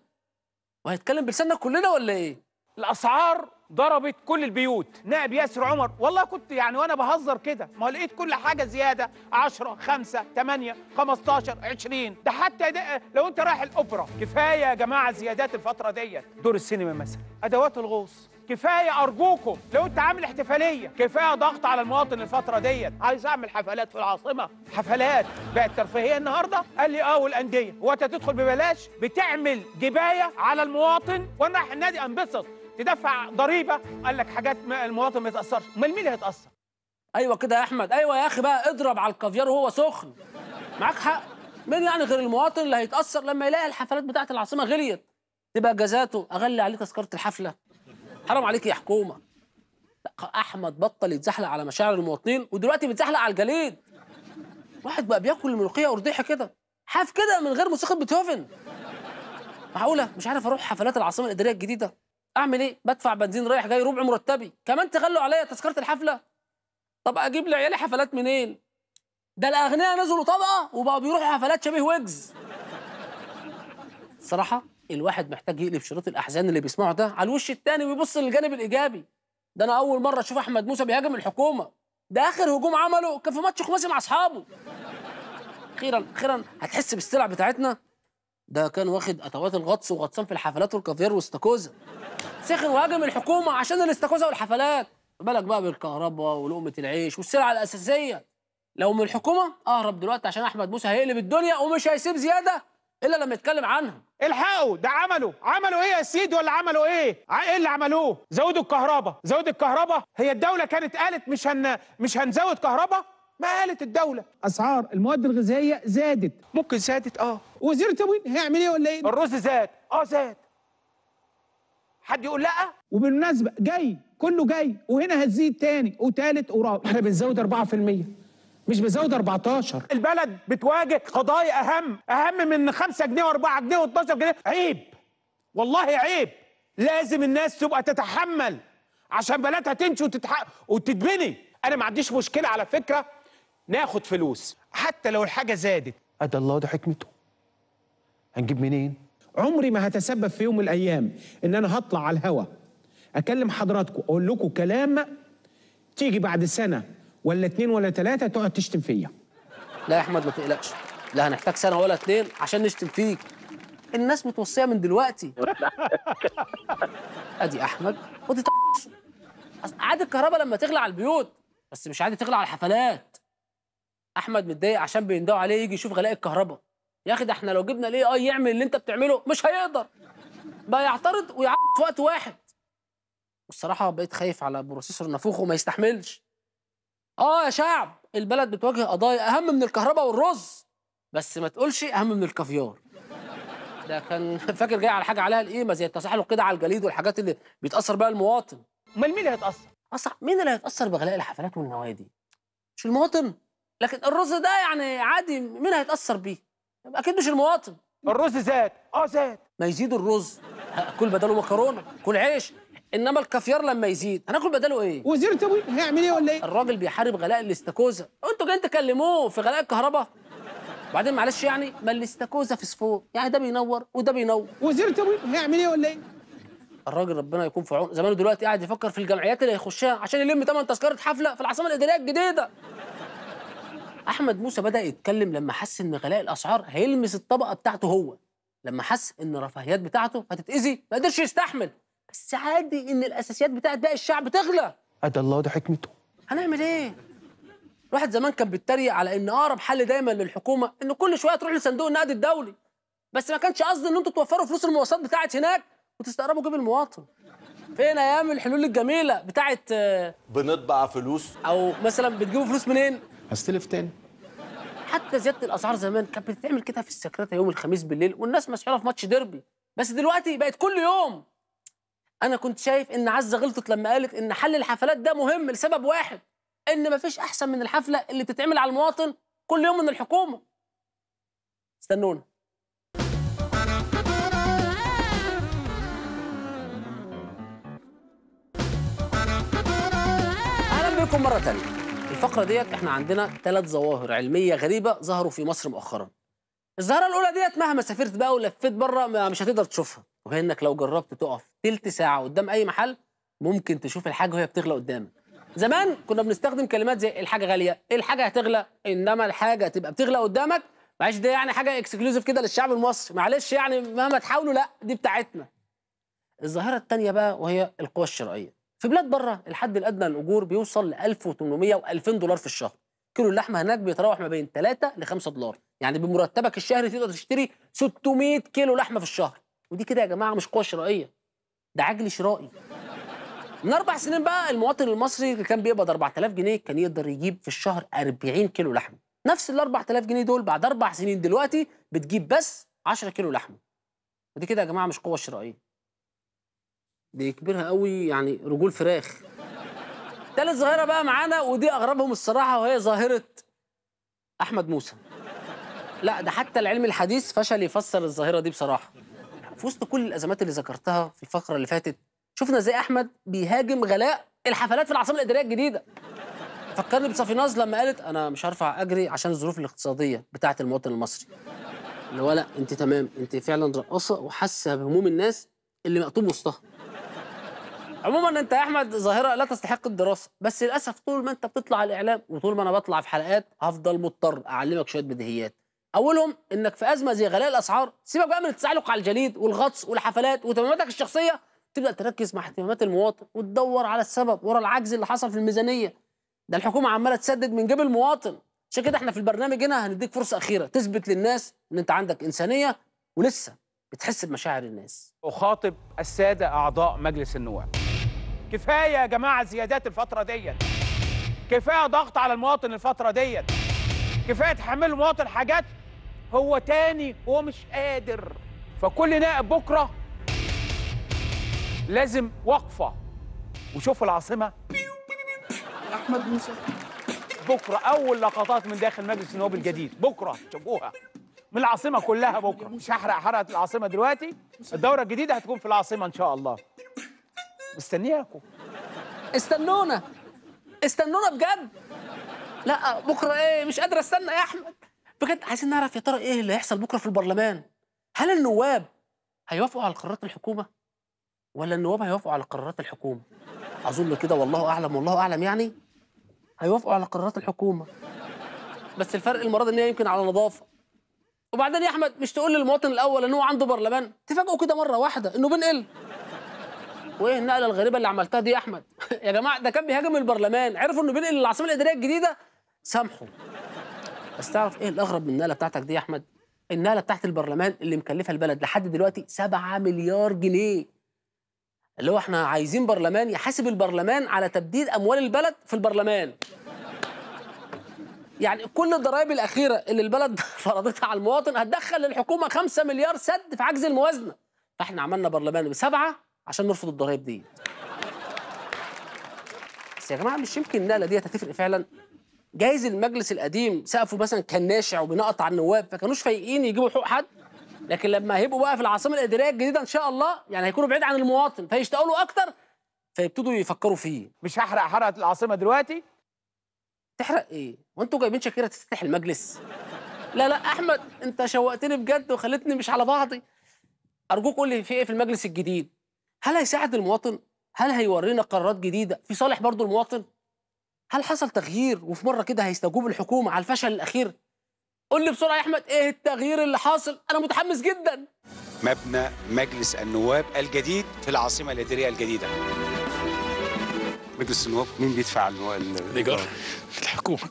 وهيتكلم بلساننا كلنا ولا ايه الاسعار ضربت كل البيوت نائب ياسر عمر والله كنت يعني وانا بهزر كده ما لقيت كل حاجه زياده 10 5 8 15 20 ده حتى ده لو انت رايح الاوبرا كفايه يا جماعه زيادات الفتره ديت دور السينما مثلا ادوات الغوص كفايه ارجوكم لو انت عامل احتفاليه كفايه ضغط على المواطن الفتره ديت عايز اعمل حفلات في العاصمه حفلات بقت ترفيهيه النهارده قال لي اه والانديه وانت تدخل ببلاش بتعمل جبايه على المواطن وانا النادي انبسط تدفع ضريبه قال لك حاجات المواطن ما يتاثرش امال مين اللي هيتاثر ايوه كده يا احمد ايوه يا اخي بقى اضرب على الكافيار وهو سخن معاك حق مين يعني غير المواطن اللي هيتاثر لما يلاقي الحفلات بتاعه العاصمه غليت تبقى جزاته اغلي عليه تذكره الحفله حرام عليك يا حكومه لا احمد بطل يتزحلق على مشاعر المواطنين ودلوقتي بيتزحلق على الجليد واحد بقى بياكل الملوخيه ورضيحه كده حاف كده من غير موسيقى بيتهوفن معقوله مش عارف اروح حفلات العاصمه الاداريه الجديده اعمل ايه بدفع بنزين رايح جاي ربع مرتبي كمان تخلوا عليا تذكره الحفله طب اجيب لعيالي حفلات منين ده الاغنياء نزلوا طبقه وبقوا بيروحوا حفلات شبيه ويجز صراحه الواحد محتاج يقلب شريط الاحزان اللي بيسمعه ده على الوش التاني ويبص للجانب الايجابي ده انا اول مره اشوف احمد موسى بيهاجم الحكومه ده اخر هجوم عمله كان في ماتش خماسي مع اصحابه اخيرا اخيرا هتحس بالسلع بتاعتنا ده كان واخد اتوات الغطس وغطسان في الحفلات والكافير واستاكوزا سخن وهاجم الحكومه عشان الاستاكوزا والحفلات بالك بقى بالكهرباء ولقمه العيش والسلع الاساسيه لو من الحكومه اهرب دلوقتي عشان احمد موسى هيقلب الدنيا ومش هيسيب زياده الا لما يتكلم عنها الحقوا ده عملوا عملوا ايه يا سيدي ولا عملوا ايه آه، ايه اللي عملوه زودوا الكهرباء زودوا الكهرباء هي الدوله كانت قالت مش هن مش هنزود كهرباء ما قالت الدولة أسعار المواد الغذائية زادت ممكن زادت اه وزير التموين هيعمل ايه ولا ايه؟ الرز زاد اه زاد حد يقول لا وبالمناسبه جاي كله جاي وهنا هتزيد تاني وتالت ورابع احنا بنزود 4% مش بنزود 14 البلد بتواجه قضايا اهم اهم من 5 جنيه و4 جنيه و12 جنيه عيب والله عيب لازم الناس تبقى تتحمل عشان بلدها تمشي وتتح... وتتبني انا ما عنديش مشكله على فكره ناخد فلوس حتى لو الحاجه زادت ادى الله ده حكمته هنجيب منين عمري ما هتسبب في يوم من الايام ان انا هطلع على الهوا اكلم حضراتكم اقول لكم كلام تيجي بعد سنه ولا اتنين ولا ثلاثه تقعد تشتم فيا لا يا احمد ما تقلقش لا هنحتاج سنه ولا اتنين عشان نشتم فيك الناس متوصيه من دلوقتي *laughs* ادي احمد ودي عادي الكهرباء لما تغلى على البيوت بس مش عادي تغلى على الحفلات احمد متضايق عشان بيندوا عليه يجي يشوف غلاء الكهرباء يا اخي ده احنا لو جبنا الاي اي يعمل اللي انت بتعمله مش هيقدر بقى يعترض ويعرض في وقت واحد والصراحه بقيت خايف على بروسيسور نافوخ وما يستحملش اه يا شعب البلد بتواجه قضايا اهم من الكهرباء والرز بس ما تقولش اهم من الكافيار ده كان *laughs* فاكر جاي على حاجه عليها القيمه زي التصحيح القيد على الجليد والحاجات اللي بيتاثر بها المواطن امال مين هيتاثر اصلا مين اللي هيتاثر بغلاء الحفلات والنوادي مش المواطن لكن الرز ده يعني عادي مين هيتاثر بيه اكيد مش المواطن الرز زاد اه زاد ما يزيد الرز هاكل *laughs* بداله مكرونه كل عيش انما الكافيار لما يزيد هناكل بداله ايه وزير تموين هيعمل ايه ولا ايه الراجل بيحارب غلاء الاستاكوزا انتوا جايين تكلموه في غلاء الكهرباء وبعدين معلش يعني ما الاستاكوزا صفور يعني ده بينور وده بينور وزير تموين هيعمل ايه ولا ايه الراجل ربنا يكون في عونه زمانه دلوقتي قاعد يفكر في الجمعيات اللي هيخشها عشان يلم ثمن تذكره حفله في العاصمه الاداريه الجديده احمد موسى بدا يتكلم لما حس ان غلاء الاسعار هيلمس الطبقه بتاعته هو لما حس ان الرفاهيات بتاعته هتتاذي ما قدرش يستحمل بس عادي ان الاساسيات بتاعت باقي الشعب تغلى ادى الله ده حكمته هنعمل ايه الواحد زمان كان بيتريق على ان اقرب حل دايما للحكومه ان كل شويه تروح لصندوق النقد الدولي بس ما كانش قصدي ان انتوا توفروا فلوس المواصلات بتاعت هناك وتستقربوا جيب المواطن فين ايام الحلول الجميله بتاعت آه، بنطبع فلوس او مثلا بتجيبوا فلوس منين هستلف تاني حتى زياده الاسعار زمان كانت بتتعمل كده في السكرتة يوم الخميس بالليل والناس مسحوله في ماتش ديربي بس دلوقتي بقت كل يوم انا كنت شايف ان عزه غلطت لما قالت ان حل الحفلات ده مهم لسبب واحد ان مفيش احسن من الحفله اللي بتتعمل على المواطن كل يوم من الحكومه استنونا اهلا بكم مره ثانيه الفقره ديت احنا عندنا ثلاث ظواهر علميه غريبه ظهروا في مصر مؤخرا الظاهره الاولى ديت مهما سافرت بقى ولفيت بره مش هتقدر تشوفها وهي انك لو جربت تقف تلت ساعه قدام اي محل ممكن تشوف الحاجه وهي بتغلى قدامك زمان كنا بنستخدم كلمات زي الحاجه غاليه الحاجه هتغلى انما الحاجه تبقى بتغلى قدامك معلش ده يعني حاجه اكسكلوزيف كده للشعب المصري معلش يعني مهما تحاولوا لا دي بتاعتنا الظاهره الثانيه بقى وهي القوه الشرائيه في بلاد بره الحد الادنى للاجور بيوصل ل 1800 و2000 دولار في الشهر كيلو اللحمه هناك بيتراوح ما بين 3 ل 5 دولار يعني بمرتبك الشهري تقدر تشتري 600 كيلو لحمه في الشهر ودي كده يا جماعه مش قوه شرائيه ده عجل شرائي من اربع سنين بقى المواطن المصري اللي كان بيقبض 4000 جنيه كان يقدر يجيب في الشهر 40 كيلو لحمه نفس ال 4000 جنيه دول بعد اربع سنين دلوقتي بتجيب بس 10 كيلو لحمه ودي كده يا جماعه مش قوه شرائيه بيكبرها قوي يعني رجول فراخ تالت ظاهرة بقى معانا ودي أغربهم الصراحة وهي ظاهرة أحمد موسى لا ده حتى العلم الحديث فشل يفسر الظاهرة دي بصراحة في وسط كل الأزمات اللي ذكرتها في الفقرة اللي فاتت شفنا ازاي أحمد بيهاجم غلاء الحفلات في العاصمة الإدارية الجديدة فكرني ناز لما قالت أنا مش هرفع أجري عشان الظروف الاقتصادية بتاعة المواطن المصري اللي هو لا أنت تمام أنت فعلا رقاصة وحاسة بهموم الناس اللي مقطوب وسطها عموما انت يا احمد ظاهره لا تستحق الدراسه بس للاسف طول ما انت بتطلع على الاعلام وطول ما انا بطلع في حلقات هفضل مضطر اعلمك شويه بديهيات اولهم انك في ازمه زي غلاء الاسعار سيبك بقى من التزعلق على الجليد والغطس والحفلات واهتماماتك الشخصيه تبدا تركز مع اهتمامات المواطن وتدور على السبب ورا العجز اللي حصل في الميزانيه ده الحكومه عماله تسدد من جيب المواطن عشان كده احنا في البرنامج هنا هنديك فرصه اخيره تثبت للناس ان انت عندك انسانيه ولسه بتحس بمشاعر الناس اخاطب الساده اعضاء مجلس النواب كفايه يا جماعه زيادات الفتره ديت كفايه ضغط على المواطن الفتره ديت كفايه تحمل المواطن حاجات هو تاني هو مش قادر فكل نائب بكره لازم وقفه وشوفوا العاصمه احمد موسى بكره اول لقطات من داخل مجلس النواب الجديد بكره شوفوها من العاصمه كلها بكره مش هحرق حرقه العاصمه دلوقتي الدوره الجديده هتكون في العاصمه ان شاء الله مستنياكم استنونا استنونا بجد لا بكره ايه مش قادر استنى يا احمد بجد عايزين نعرف يا ترى ايه اللي هيحصل بكره في البرلمان هل النواب هيوافقوا على قرارات الحكومه ولا النواب هيوافقوا على قرارات الحكومه اظن كده والله اعلم والله اعلم يعني هيوافقوا على قرارات الحكومه بس الفرق المره دي ان هي يمكن على نظافه وبعدين يا احمد مش تقول للمواطن الاول ان هو عنده برلمان تفاجئوا كده مره واحده انه بنقل وايه النقله الغريبه اللي عملتها دي يا احمد *laughs* يا جماعه ده كان بيهاجم البرلمان عرفوا انه بينقل العاصمه الاداريه الجديده سامحوا بس تعرف ايه الاغرب من النقله بتاعتك دي يا احمد النقله بتاعت البرلمان اللي مكلفه البلد لحد دلوقتي 7 مليار جنيه اللي هو احنا عايزين برلمان يحاسب البرلمان على تبديد اموال البلد في البرلمان يعني كل الضرائب الاخيره اللي البلد *laughs* فرضتها على المواطن هتدخل للحكومه 5 مليار سد في عجز الموازنه فاحنا عملنا برلمان بسبعه عشان نرفض الضرايب دي بس يا جماعه مش يمكن النقله دي هتفرق فعلا جايز المجلس القديم سقفه مثلا كان ناشع وبينقط على النواب فكانوش فايقين يجيبوا حقوق حد لكن لما هيبقوا بقى في العاصمه الاداريه الجديده ان شاء الله يعني هيكونوا بعيد عن المواطن فيشتاقوا له اكتر فيبتدوا يفكروا فيه مش هحرق حرقه العاصمه دلوقتي تحرق ايه وانتوا جايبين شاكيره تفتح المجلس لا لا احمد انت شوقتني بجد وخلتني مش على بعضي ارجوك قول لي في ايه في المجلس الجديد هل هيساعد المواطن؟ هل هيورينا قرارات جديدة في صالح برضو المواطن؟ هل حصل تغيير وفي مرة كده هيستجوب الحكومة على الفشل الأخير؟ قول لي بسرعة يا أحمد إيه التغيير اللي حاصل؟ أنا متحمس جدا مبنى مجلس النواب الجديد في العاصمة الإدارية الجديدة مجلس النواب مين بيدفع النواب؟ الإيجار الحكومة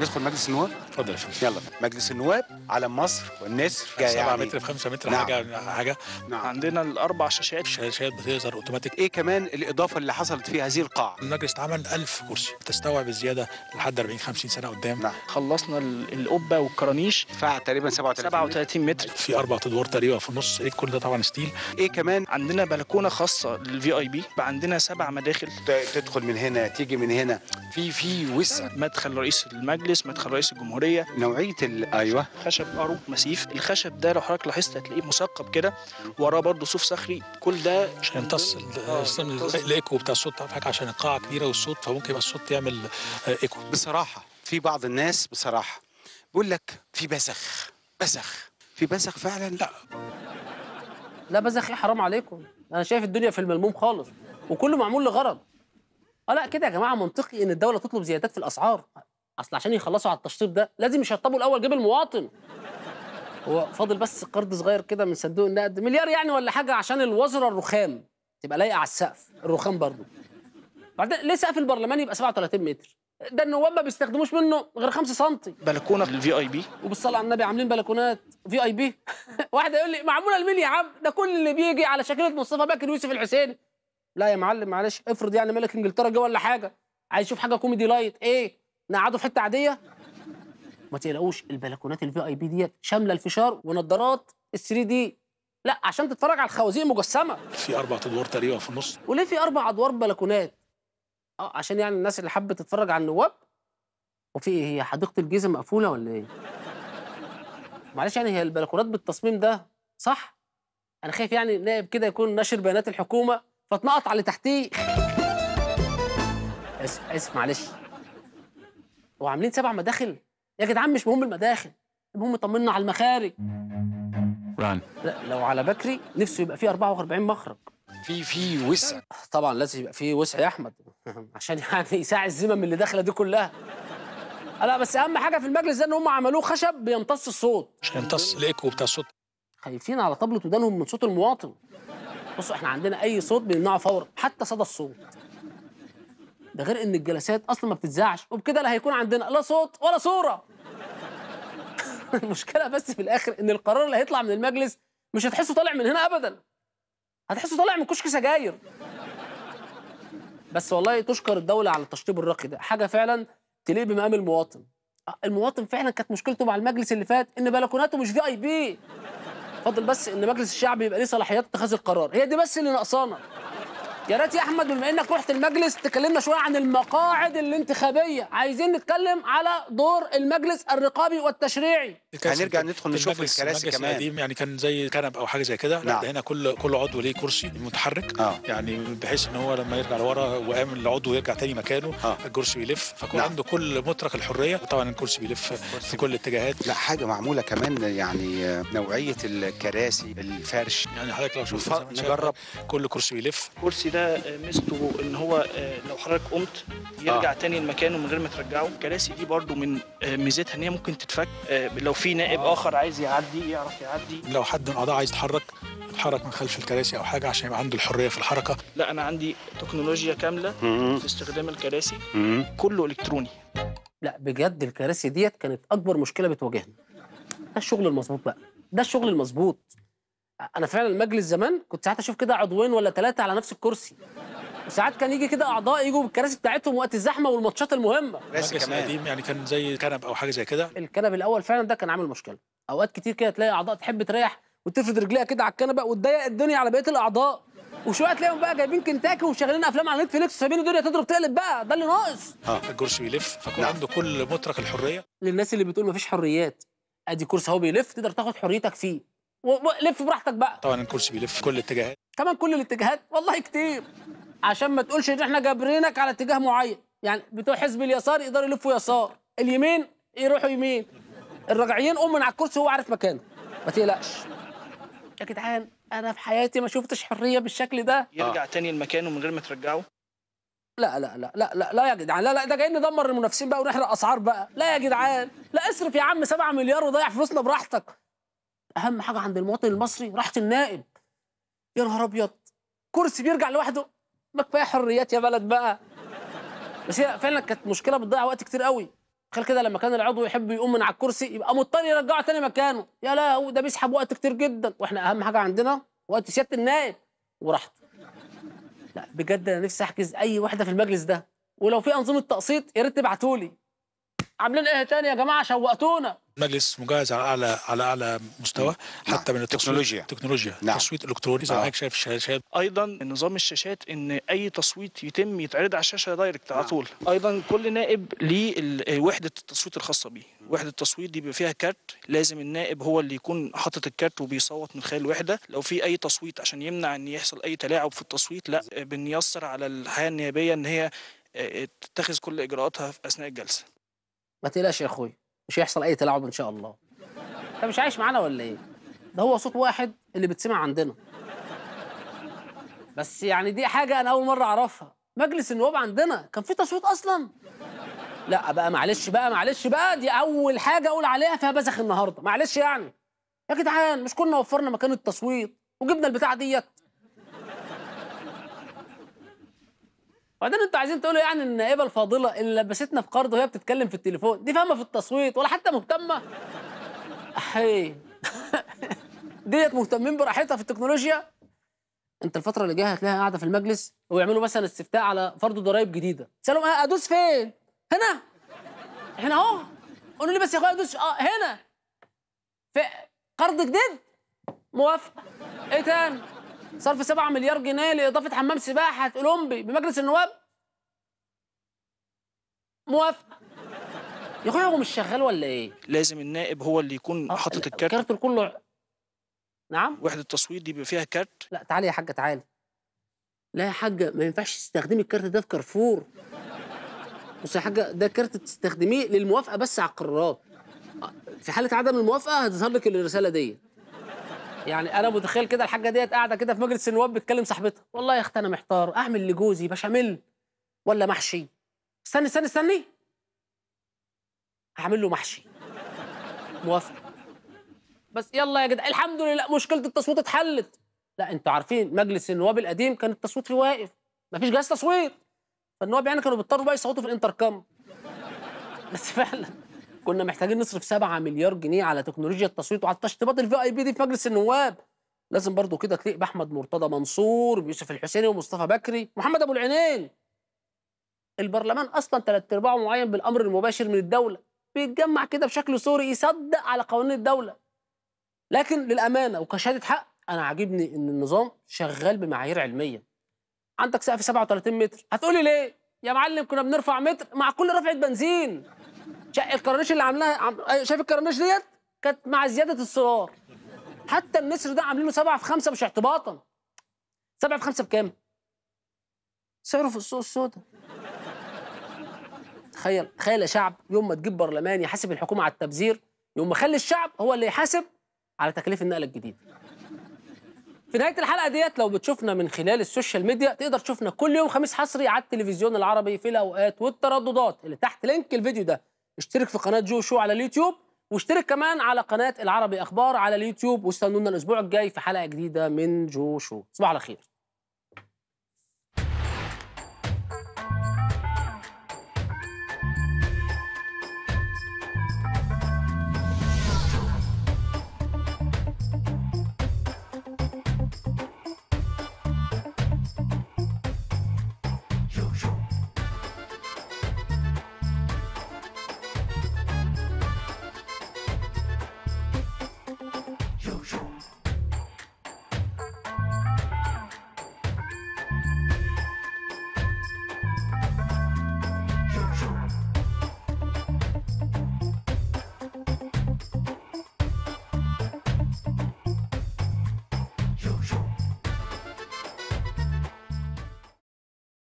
ندخل مجلس النواب اتفضل يا فندم يلا مجلس النواب على مصر والنسر جاي 7 يعني. متر في 5 متر نعم. حاجه حاجه نعم. عندنا الاربع شاشات الشاشات بتظهر اوتوماتيك ايه كمان الاضافه اللي حصلت في هذه القاعه المجلس اتعمل 1000 كرسي تستوعب الزياده لحد 40 50 سنه قدام نعم. خلصنا القبه والكرانيش ارتفاع تقريبا 37 37 متر في اربع ادوار تقريبا في النص إيه كل ده طبعا ستيل ايه كمان عندنا بلكونه خاصه للفي اي بي عندنا سبع مداخل تدخل من هنا تيجي من هنا في في وسع مدخل رئيس المجلس مدخل رئيس الجمهوريه الدوريه نوعيه ايوه خشب ارو مسيف الخشب ده لو حضرتك لاحظت هتلاقيه مثقب كده وراه برضه صوف صخري كل ده عشان يمتص آه، آه، الايكو بتاع الصوت بتاعك عشان القاعه كبيره والصوت فممكن يبقى الصوت يعمل آه، ايكو بصراحه في بعض الناس بصراحه بيقول لك في بسخ بسخ في بسخ فعلا لا لا بسخ ايه حرام عليكم انا شايف الدنيا في الملموم خالص وكله معمول لغرض اه لا كده يا جماعه منطقي ان الدوله تطلب زيادات في الاسعار اصل عشان يخلصوا على التشطيب ده لازم يشطبوا الاول جيب المواطن هو فاضل بس قرض صغير كده من صندوق النقد مليار يعني ولا حاجه عشان الوزره الرخام تبقى لايقه على السقف الرخام برضه بعدين ليه سقف البرلمان يبقى 37 متر ده النواب ما بيستخدموش منه غير 5 سم بلكونه للفي اي بي وبالصلاه على النبي عاملين بلكونات في اي بي واحد يقول لي معموله لمين يا عم ده كل اللي بيجي على شكله مصطفى باكر يوسف الحسين لا يا معلم معلش افرض يعني ملك انجلترا جه ولا حاجه عايز يشوف حاجه كوميدي لايت ايه نقعده في حته عاديه ما تقلقوش البلكونات الفي اي بي ديت شامله الفشار ونضارات ال 3 دي لا عشان تتفرج على الخوازيق المجسمه في اربع ادوار تقريبا في النص وليه في اربع ادوار بلكونات اه عشان يعني الناس اللي حابه تتفرج على النواب وفي ايه هي حديقه الجيزه مقفوله ولا ايه معلش يعني هي البلكونات بالتصميم ده صح انا خايف يعني نائب كده يكون ناشر بيانات الحكومه فتنقط على اللي تحتيه اسف اسف معلش وعاملين سبع مداخل يا جدعان مش مهم المداخل المهم طمنا على المخارج ران لا لو على بكري نفسه يبقى فيه 44 مخرج في في وسع طبعا لازم يبقى فيه وسع يا احمد *laughs* عشان يعني يساعد الذمم اللي داخله دي كلها لا بس اهم حاجه في المجلس ده ان هم عملوه خشب بيمتص الصوت مش هيمتص الايكو بتاع الصوت خايفين على طبلة ودانهم من صوت المواطن بصوا احنا عندنا اي صوت بنمنعه فورا حتى صدى الصوت ده غير ان الجلسات اصلا ما بتتذاعش وبكده لا هيكون عندنا لا صوت ولا صوره *laughs* المشكله بس في الاخر ان القرار اللي هيطلع من المجلس مش هتحسه طالع من هنا ابدا هتحسه طالع من كشك سجاير بس والله تشكر الدوله على التشطيب الراقي ده حاجه فعلا تليق بمقام المواطن آه، المواطن فعلا كانت مشكلته مع المجلس اللي فات ان بلكوناته مش في اي بي فاضل بس ان مجلس الشعب يبقى ليه صلاحيات اتخاذ القرار هي دي بس اللي ناقصانا يا ريت يا احمد بما انك رحت المجلس تكلمنا شويه عن المقاعد الانتخابيه عايزين نتكلم على دور المجلس الرقابي والتشريعي هنرجع ندخل نشوف الكراسي كمان القديم يعني كان زي كنب او حاجه زي كده نعم. هنا كل كل عضو ليه كرسي متحرك آه. يعني بحيث ان هو لما يرجع لورا وقام العضو يرجع تاني مكانه آه. الكرسي بيلف فكان نعم. عنده كل مطرق الحريه طبعا الكرسي بيلف في كل الاتجاهات لا حاجه معموله كمان يعني نوعيه الكراسي الفرش يعني حضرتك لو شفت نجرب كل كرسي بيلف كرسي كده ميزته ان هو آه، لو حضرتك قمت يرجع آه. تاني لمكانه من غير ما ترجعه الكراسي دي برضو من آه، ميزتها ان هي ممكن تتفك آه، لو في نائب آه. اخر عايز يعدي يعرف يعدي لو حد من الاعضاء عايز يتحرك يتحرك من خلف الكراسي او حاجه عشان يبقى عنده الحريه في الحركه لا انا عندي تكنولوجيا كامله في استخدام الكراسي كله الكتروني لا بجد الكراسي ديت كانت اكبر مشكله بتواجهنا ده الشغل المظبوط بقى ده الشغل المظبوط انا فعلا المجلس زمان كنت ساعات اشوف كده عضوين ولا ثلاثه على نفس الكرسي وساعات كان يجي كده اعضاء يجوا بالكراسي بتاعتهم وقت الزحمه والماتشات المهمه كراسي كمان قديم يعني كان زي كنب او حاجه زي كده الكنب الاول فعلا ده كان عامل مشكله اوقات كتير كده تلاقي اعضاء تحب تريح وتفرد رجليها كده على الكنبه وتضيق الدنيا على بقيه الاعضاء وشويه تلاقيهم بقى جايبين كنتاكي وشغالين افلام على نتفليكس وسايبين الدنيا تضرب تقلب بقى ده اللي ناقص اه الكرسي بيلف فكل نعم. عنده كل مطرق الحريه للناس اللي بتقول مفيش حريات ادي كرسي اهو بيلف تقدر تاخد حريتك فيه ولف براحتك بقى طبعا الكرسي بيلف كل الاتجاهات كمان كل الاتجاهات والله كتير عشان ما تقولش ان احنا جابرينك على اتجاه معين يعني بتوع حزب اليسار يقدروا يلفوا يسار اليمين يروحوا يمين الرجعيين قوم من على الكرسي هو عارف مكانه ما تقلقش يا جدعان انا في حياتي ما شفتش حريه بالشكل ده يرجع آه. تاني لمكانه من غير ما ترجعه لا لا لا لا لا لا يا جدعان لا لا ده جايين ندمر المنافسين بقى ونحرق اسعار بقى لا يا جدعان لا اصرف يا عم 7 مليار وضيع فلوسنا براحتك اهم حاجه عند المواطن المصري راحه النائب يا نهار ابيض كرسي بيرجع لوحده ما كفايه حريات يا بلد بقى بس هي فعلا كانت مشكله بتضيع وقت كتير قوي تخيل كده لما كان العضو يحب يقوم من على الكرسي يبقى مضطر يرجعه تاني مكانه يا لا هو ده بيسحب وقت كتير جدا واحنا اهم حاجه عندنا وقت سياده النائب وراحته لا بجد انا نفسي احجز اي واحده في المجلس ده ولو في انظمه تقسيط يا ريت تبعتولي عاملين ايه تاني يا جماعه شوقتونا مجلس مجهز على اعلى على اعلى مستوى نعم. حتى من التكنولوجيا تكنولوجيا نعم. تصويت الكتروني زي ما آه. حضرتك شايف الشاشات ايضا نظام الشاشات ان اي تصويت يتم يتعرض على الشاشه دايركت على نعم. طول ايضا كل نائب ليه آه، وحده التصويت الخاصه بيه وحده التصويت دي بيبقى فيها كارت لازم النائب هو اللي يكون حاطط الكارت وبيصوت من خلال الوحده لو في اي تصويت عشان يمنع ان يحصل اي تلاعب في التصويت لا بنيسر على الحياه النيابيه ان هي آه، تتخذ كل اجراءاتها في اثناء الجلسه ما تقلقش يا اخويا مش هيحصل اي تلاعب ان شاء الله انت مش عايش معانا ولا ايه ده هو صوت واحد اللي بتسمع عندنا بس يعني دي حاجه انا اول مره اعرفها مجلس النواب عندنا كان في تصويت اصلا لا بقى معلش بقى معلش بقى دي اول حاجه اقول عليها فيها بزخ النهارده معلش يعني يا جدعان مش كنا وفرنا مكان التصويت وجبنا البتاعه ديت وبعدين انتوا عايزين تقولوا يعني النائبه الفاضله اللي لبستنا في قرض وهي بتتكلم في التليفون دي فاهمه في التصويت ولا حتى مهتمه حي *laughs* ديت مهتمين براحتها في التكنولوجيا انت الفتره اللي جايه هتلاقيها قاعده في المجلس ويعملوا مثلا استفتاء على فرض ضرائب جديده سالهم آه، ادوس فين هنا هنا اهو قولوا لي بس يا اخويا ادوس اه هنا في قرض جديد موافقه ايه تاني صرف 7 مليار جنيه لاضافه حمام سباحه اولمبي بمجلس النواب موافق يا اخويا هو مش شغال ولا ايه؟ لازم النائب هو اللي يكون آه، حاطط الكارت الكارت كله نعم وحده التصويت دي بيبقى فيها كارت لا تعالي يا حاجه تعالي لا يا حاجه ما ينفعش تستخدمي الكارت ده في كارفور بصي يا حاجه ده كارت تستخدميه للموافقه بس على القرارات آه، في حاله عدم الموافقه هتظهر لك الرساله ديت يعني انا متخيل كده الحاجه ديت قاعده كده في مجلس النواب بتكلم صاحبتها والله يا اختي انا محتار اعمل لجوزي بشاميل ولا محشي استني استني استني هعمل له محشي موافق بس يلا يا جدع الحمد لله مشكله التصويت اتحلت لا انتوا عارفين مجلس النواب القديم كان التصويت فيه واقف مفيش جهاز تصويت فالنواب يعني كانوا بيضطروا بقى يصوتوا في الانتركام بس فعلا كنا محتاجين نصرف 7 مليار جنيه على تكنولوجيا التصويت وعلى التشطيبات الفي اي بي دي في مجلس النواب لازم برضه كده تليق باحمد مرتضى منصور بيوسف الحسيني ومصطفى بكري محمد ابو العينين البرلمان اصلا ثلاث ارباعه معين بالامر المباشر من الدوله بيتجمع كده بشكل صوري يصدق على قوانين الدوله لكن للامانه وكشهاده حق انا عاجبني ان النظام شغال بمعايير علميه عندك سقف 37 متر هتقولي ليه يا معلم كنا بنرفع متر مع كل رفعه بنزين الكرنيش اللي عاملاها آه، شايف الكرنيش ديت كانت مع زياده الصغار. حتى النسر ده عاملينه 7 في 5 مش اعتباطا. 7 في 5 بكام؟ سعره في السوق السوداء تخيل تخيل يا شعب يوم ما تجيب برلمان يحاسب الحكومه على التبذير يوم ما خلي الشعب هو اللي يحاسب على تكاليف النقله الجديده في نهايه الحلقه ديت لو بتشوفنا من خلال السوشيال ميديا تقدر تشوفنا كل يوم خميس حصري على التلفزيون العربي في الاوقات والترددات اللي تحت لينك الفيديو ده اشترك في قناه جو شو على اليوتيوب واشترك كمان على قناه العربي اخبار على اليوتيوب واستنونا الاسبوع الجاي في حلقه جديده من جو شو صباح الخير